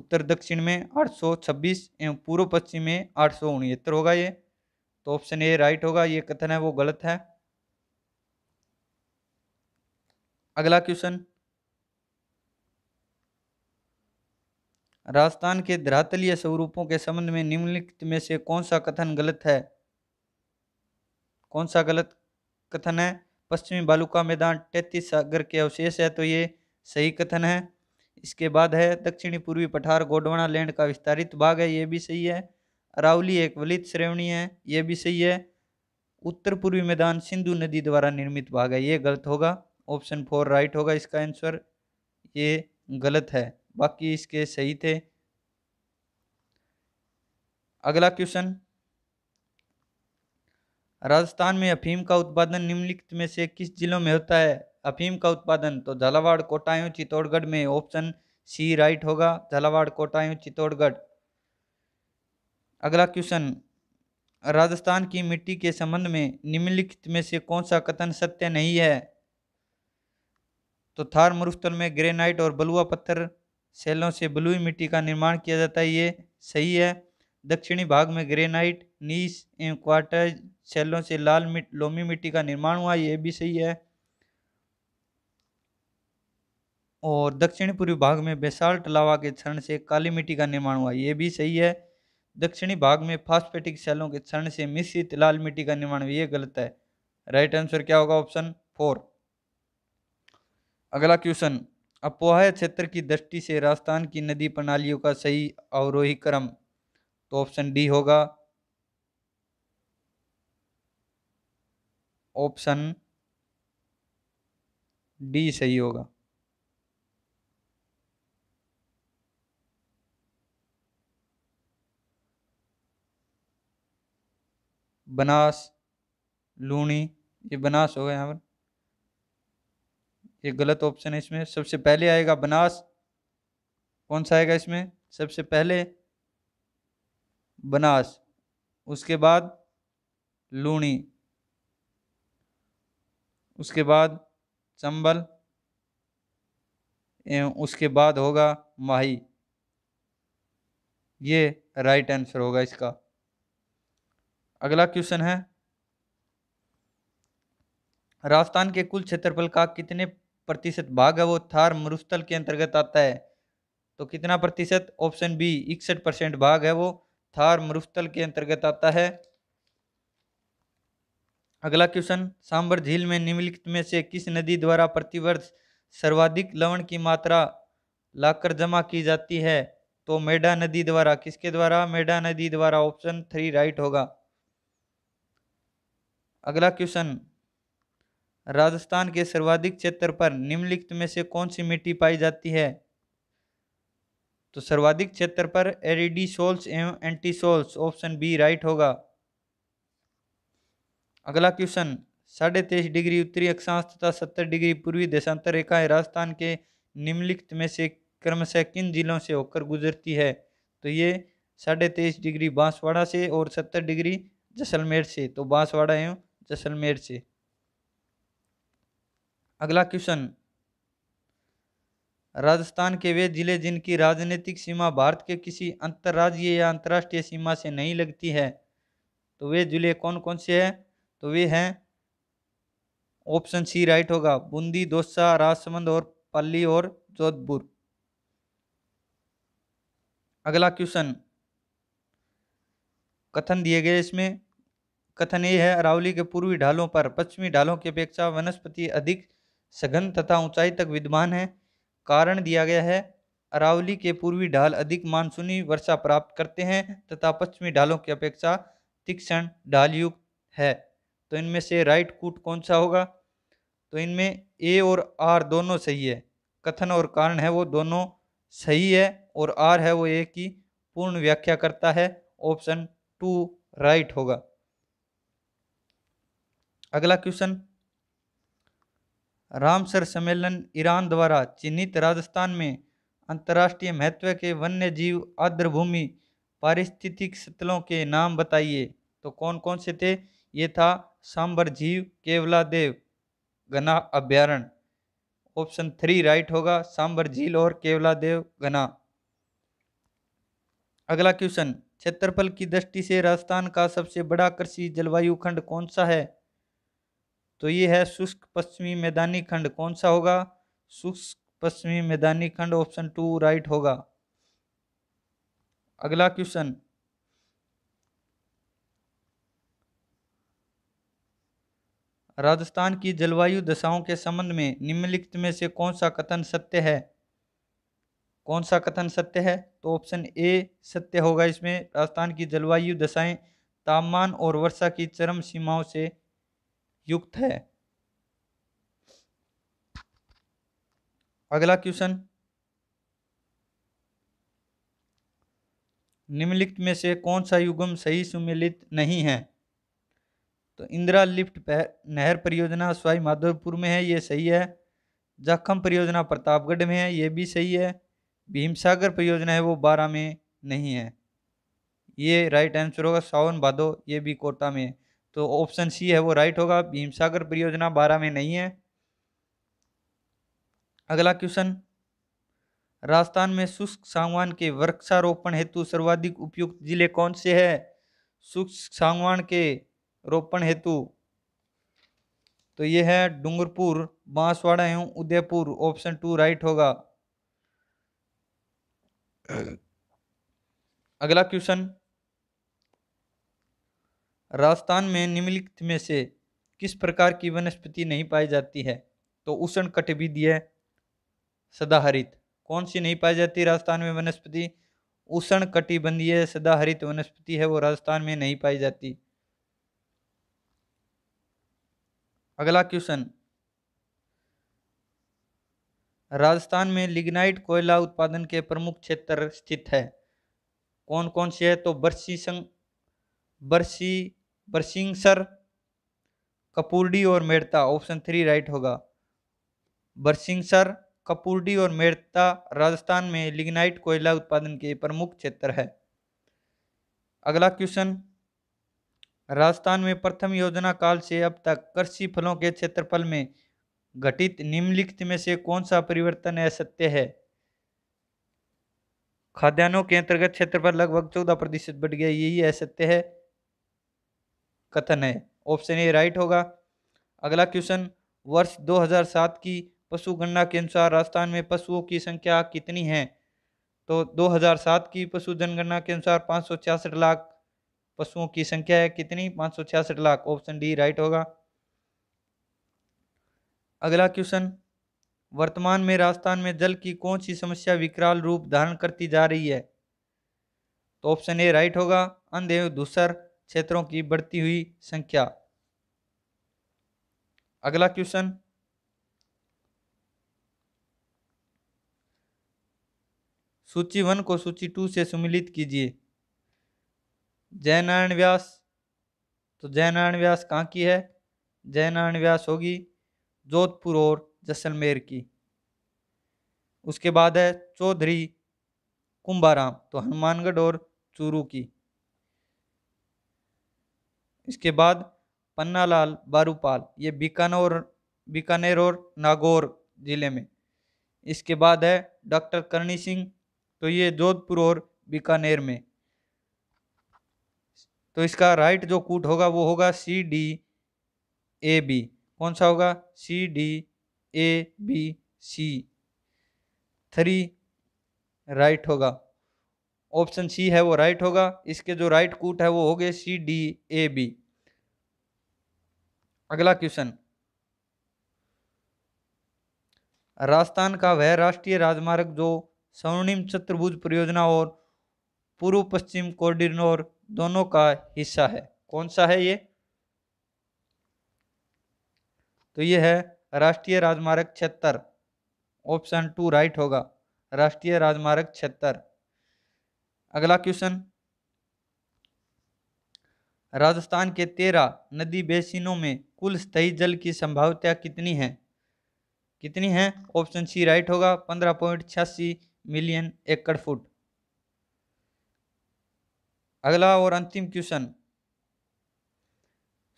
S1: उत्तर दक्षिण में आठ सौ छब्बीस एवं पूर्व पश्चिम में आठ सौ होगा ये तो ऑप्शन ए राइट होगा ये कथन है वो गलत है अगला क्वेश्चन राजस्थान के धरातलीय स्वरूपों के संबंध में निम्नलिखित में से कौन सा कथन गलत है कौन सा गलत कथन है पश्चिमी बालूका मैदान तैतीस सागर के अवशेष है तो ये सही कथन है इसके बाद है दक्षिणी पूर्वी पठार गोडवाना लैंड का विस्तारित भाग है ये भी सही है अरावली एक वलित श्रेणी है ये भी सही है उत्तर पूर्वी मैदान सिंधु नदी द्वारा निर्मित भाग है ये गलत होगा ऑप्शन फोर राइट होगा इसका आंसर ये गलत है बाकी इसके सही थे अगला क्वेश्चन राजस्थान में अफीम का उत्पादन निम्नलिखित में से किस जिलों में होता है अफीम का उत्पादन तो झालावाड़ कोटायू चित्तौड़गढ़ में ऑप्शन सी राइट होगा झालावाड़ कोटायू चित्तौड़गढ़ अगला क्वेश्चन राजस्थान की मिट्टी के संबंध में निम्नलिखित में से कौन सा कथन सत्य नहीं है तो थार मरुस्थल में ग्रेनाइट और बलुआ पत्थर सेलों से बलुई मिट्टी का निर्माण किया जाता है ये सही है दक्षिणी भाग में ग्रेनाइट नीस एवं क्वार्टर सेलों से लाल मिट लोमी मिट्टी का निर्माण हुआ यह भी सही है और दक्षिणी पूर्वी भाग में बेसाल्ट लावा के क्षण से काली मिट्टी का निर्माण हुआ ये भी सही है दक्षिणी भाग में फास्फेटिक सेलों के क्षण से मिश्रित लाल मिट्टी का निर्माण हुआ ये गलत है राइट आंसर क्या होगा ऑप्शन फोर अगला क्वेश्चन अपोहा क्षेत्र की दृष्टि से राजस्थान की नदी प्रणालियों का सही अवरोही क्रम तो ऑप्शन डी होगा ऑप्शन डी सही होगा बनास लूणी ये बनास हो गया यहाँ पर ये गलत ऑप्शन है इसमें सबसे पहले आएगा बनास कौन सा आएगा इसमें सबसे पहले बनास उसके बाद लूणी उसके बाद चंबल एवं उसके बाद होगा माही ये राइट आंसर होगा इसका अगला क्वेश्चन है राजस्थान के कुल क्षेत्रफल का कितने प्रतिशत भाग है वो थार मरुस्थल के अंतर्गत आता है तो कितना प्रतिशत ऑप्शन बी इकसठ परसेंट भाग है वो थार मरुस्थल के अंतर्गत आता है अगला क्वेश्चन सांबर झील में निम्नलिखित में से किस नदी द्वारा प्रतिवर्ष सर्वाधिक लवण की मात्रा लाकर जमा की जाती है तो मेडा नदी द्वारा किसके द्वारा मेडा नदी द्वारा ऑप्शन थ्री राइट होगा अगला क्वेश्चन राजस्थान के सर्वाधिक क्षेत्र पर निम्नलिखित में से कौन सी मिट्टी पाई जाती है तो सर्वाधिक क्षेत्र पर एरिडी सोल्स एवं entisols option B right होगा अगला क्वेश्चन साढ़े तेईस डिग्री उत्तरी अक्षांश तथा सत्तर डिग्री पूर्वी देशांतर रेखाएं राजस्थान के निम्नलिखित में से क्रमशः किन जिलों से होकर गुजरती है तो ये साढ़े तेईस डिग्री बांसवाड़ा से और सत्तर डिग्री जैसलमेर से तो बांसवाड़ा एवं जैसलमेर से अगला क्वेश्चन राजस्थान के वे जिले जिनकी राजनीतिक सीमा भारत के किसी अंतर्राज्यीय या अंतर्राष्ट्रीय सीमा से नहीं लगती है तो वे जिले कौन कौन से हैं तो वे हैं ऑप्शन सी राइट होगा बूंदी दोसा राजसमंद और पल्ली और जोधपुर अगला क्वेश्चन कथन दिए गए इसमें कथन ये है अरावली के पूर्वी ढालों पर पश्चिमी ढालों की अपेक्षा वनस्पति अधिक सघन तथा ऊंचाई तक विद्यमान है कारण दिया गया है अरावली के पूर्वी ढाल अधिक मानसूनी वर्षा प्राप्त करते हैं तथा पश्चिमी ढालों की अपेक्षा तीक्ष्ण ढालयुक्त है तो इनमें से राइट कूट कौन सा होगा तो इनमें ए और आर दोनों सही है कथन और कारण है वो दोनों सही है और आर है वो ए की पूर्ण व्याख्या करता है ऑप्शन टू राइट होगा अगला क्वेश्चन रामसर सम्मेलन ईरान द्वारा चिन्हित राजस्थान में अंतर्राष्ट्रीय महत्व के वन्य जीव आर्द्रभूमि पारिस्थितिक स्थलों के नाम बताइए तो कौन कौन से थे ये था सांबर जीव केवला देव गना अभ्यारण ऑप्शन थ्री राइट होगा सांबर झील और केवला देव गना अगला क्वेश्चन क्षेत्रफल की दृष्टि से राजस्थान का सबसे बड़ा कृषि जलवायु खंड कौन सा है तो ये है शुष्क पश्चिमी मैदानी खंड कौन सा होगा शुष्क पश्चिमी मैदानी खंड ऑप्शन टू राइट होगा अगला क्वेश्चन राजस्थान की जलवायु दशाओं के संबंध में निम्नलिखित में से कौन सा कथन सत्य है कौन सा कथन सत्य है तो ऑप्शन ए सत्य होगा इसमें राजस्थान की जलवायु दशाएं तापमान और वर्षा की चरम सीमाओं से युक्त है अगला क्वेश्चन निम्नलिखित में से कौन सा युगम सही सुमिलित नहीं है तो इंदिरा लिफ्ट नहर परियोजना स्वाई माधोपुर में है ये सही है जख्म परियोजना प्रतापगढ़ में है ये भी सही है भीमसागर परियोजना है वो बारह में नहीं है ये राइट आंसर होगा सावन भादो ये भी कोटा में है तो ऑप्शन सी है वो राइट होगा भीमसागर परियोजना बारह में नहीं है अगला क्वेश्चन राजस्थान में शुष्क सांगवान के वृक्षारोपण हेतु सर्वाधिक उपयुक्त जिले कौन से हैं शुष्क सांगवान के रोपण हेतु तो ये है डूंगरपुर बांसवाड़ा एवं उदयपुर ऑप्शन टू राइट होगा अगला क्वेश्चन राजस्थान में निम्नलिखित में से किस प्रकार की वनस्पति नहीं पाई जाती है तो उष्ण कटिबीधीय सदाहरित कौन सी नहीं पाई जाती राजस्थान में वनस्पति उष्ण कटिबंधीय सदाहरित वनस्पति है वो राजस्थान में नहीं पाई जाती अगला क्वेश्चन राजस्थान में लिग्नाइट कोयला उत्पादन के प्रमुख क्षेत्र स्थित है कौन कौन से है तो बरसी संग बरसी सर कपूरडी और मेड़ता ऑप्शन थ्री राइट होगा बरसिंगसर कपूरडी और मेड़ता राजस्थान में लिग्नाइट कोयला उत्पादन के प्रमुख क्षेत्र है अगला क्वेश्चन राजस्थान में प्रथम योजना काल से अब तक कृषि फलों के क्षेत्रफल में घटित निम्नलिखित में से कौन सा परिवर्तन असत्य है खाद्यान्नों के अंतर्गत क्षेत्रफल लगभग चौदह प्रतिशत बढ़ गया यही असत्य है कथन है ऑप्शन ए राइट होगा अगला क्वेश्चन वर्ष 2007 की पशु गणना के अनुसार राजस्थान में पशुओं की संख्या कितनी है तो 2007 की पशु जनगणना के अनुसार पाँच लाख पशुओं की संख्या है कितनी पाँच लाख ऑप्शन डी राइट होगा अगला क्वेश्चन वर्तमान में राजस्थान में जल की कौन सी समस्या विकराल रूप धारण करती जा रही है तो ऑप्शन ए राइट होगा अंधे दूसर क्षेत्रों की बढ़ती हुई संख्या अगला क्वेश्चन सूची वन को सूची टू से सम्मिलित कीजिए जयनारायण व्यास तो जयनारायण व्यास कहाँ की है जयनारायण व्यास होगी जोधपुर और जैसलमेर की उसके बाद है चौधरी कुंभाराम तो हनुमानगढ़ और चूरू की इसके बाद पन्नालाल बारूपाल ये बीकानोर बीकानेर और नागौर ज़िले में इसके बाद है डॉक्टर करणी सिंह तो ये जोधपुर और बीकानेर में तो इसका राइट जो कूट होगा वो होगा सी डी ए बी कौन सा होगा C D A B C three right होगा ऑप्शन सी है वो राइट होगा इसके जो राइट कूट है वो हो गए सी डी ए बी अगला क्वेश्चन राजस्थान का वह राष्ट्रीय राजमार्ग जो स्वर्णिम चतुर्भुज परियोजना और पूर्व पश्चिम कोर्डिनोर दोनों का हिस्सा है कौन सा है ये तो ये है राष्ट्रीय राजमार्ग छिहत्तर ऑप्शन टू राइट होगा राष्ट्रीय राजमार्ग छिहत्तर अगला क्वेश्चन राजस्थान के तेरह नदी बेसिनों में कुल स्थायी जल की संभाव्यता कितनी है कितनी है ऑप्शन सी राइट होगा पंद्रह पॉइंट छियासी मिलियन एकड़ फुट अगला और अंतिम क्वेश्चन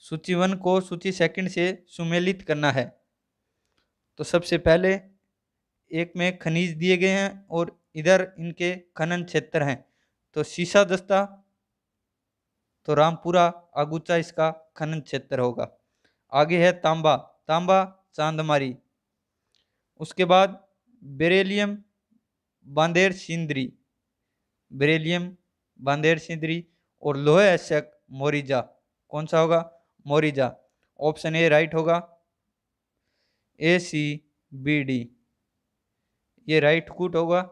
S1: सूची वन को सूची सेकंड से सुमेलित करना है तो सबसे पहले एक में खनिज दिए गए हैं और इधर इनके खनन क्षेत्र हैं तो शीशा दस्ता तो रामपुरा आगुचा इसका खनन क्षेत्र होगा आगे है तांबा तांबा चांदमारी उसके बाद बेरेलियम बांदेर सिंदरी बेरेलियम बांदेर सिंदरी और लोहे अशक मोरिजा कौन सा होगा मोरिजा ऑप्शन ए राइट होगा ए सी बी डी ये राइट कूट होगा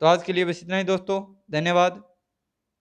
S1: तो आज के लिए बस इतना ही दोस्तों धन्यवाद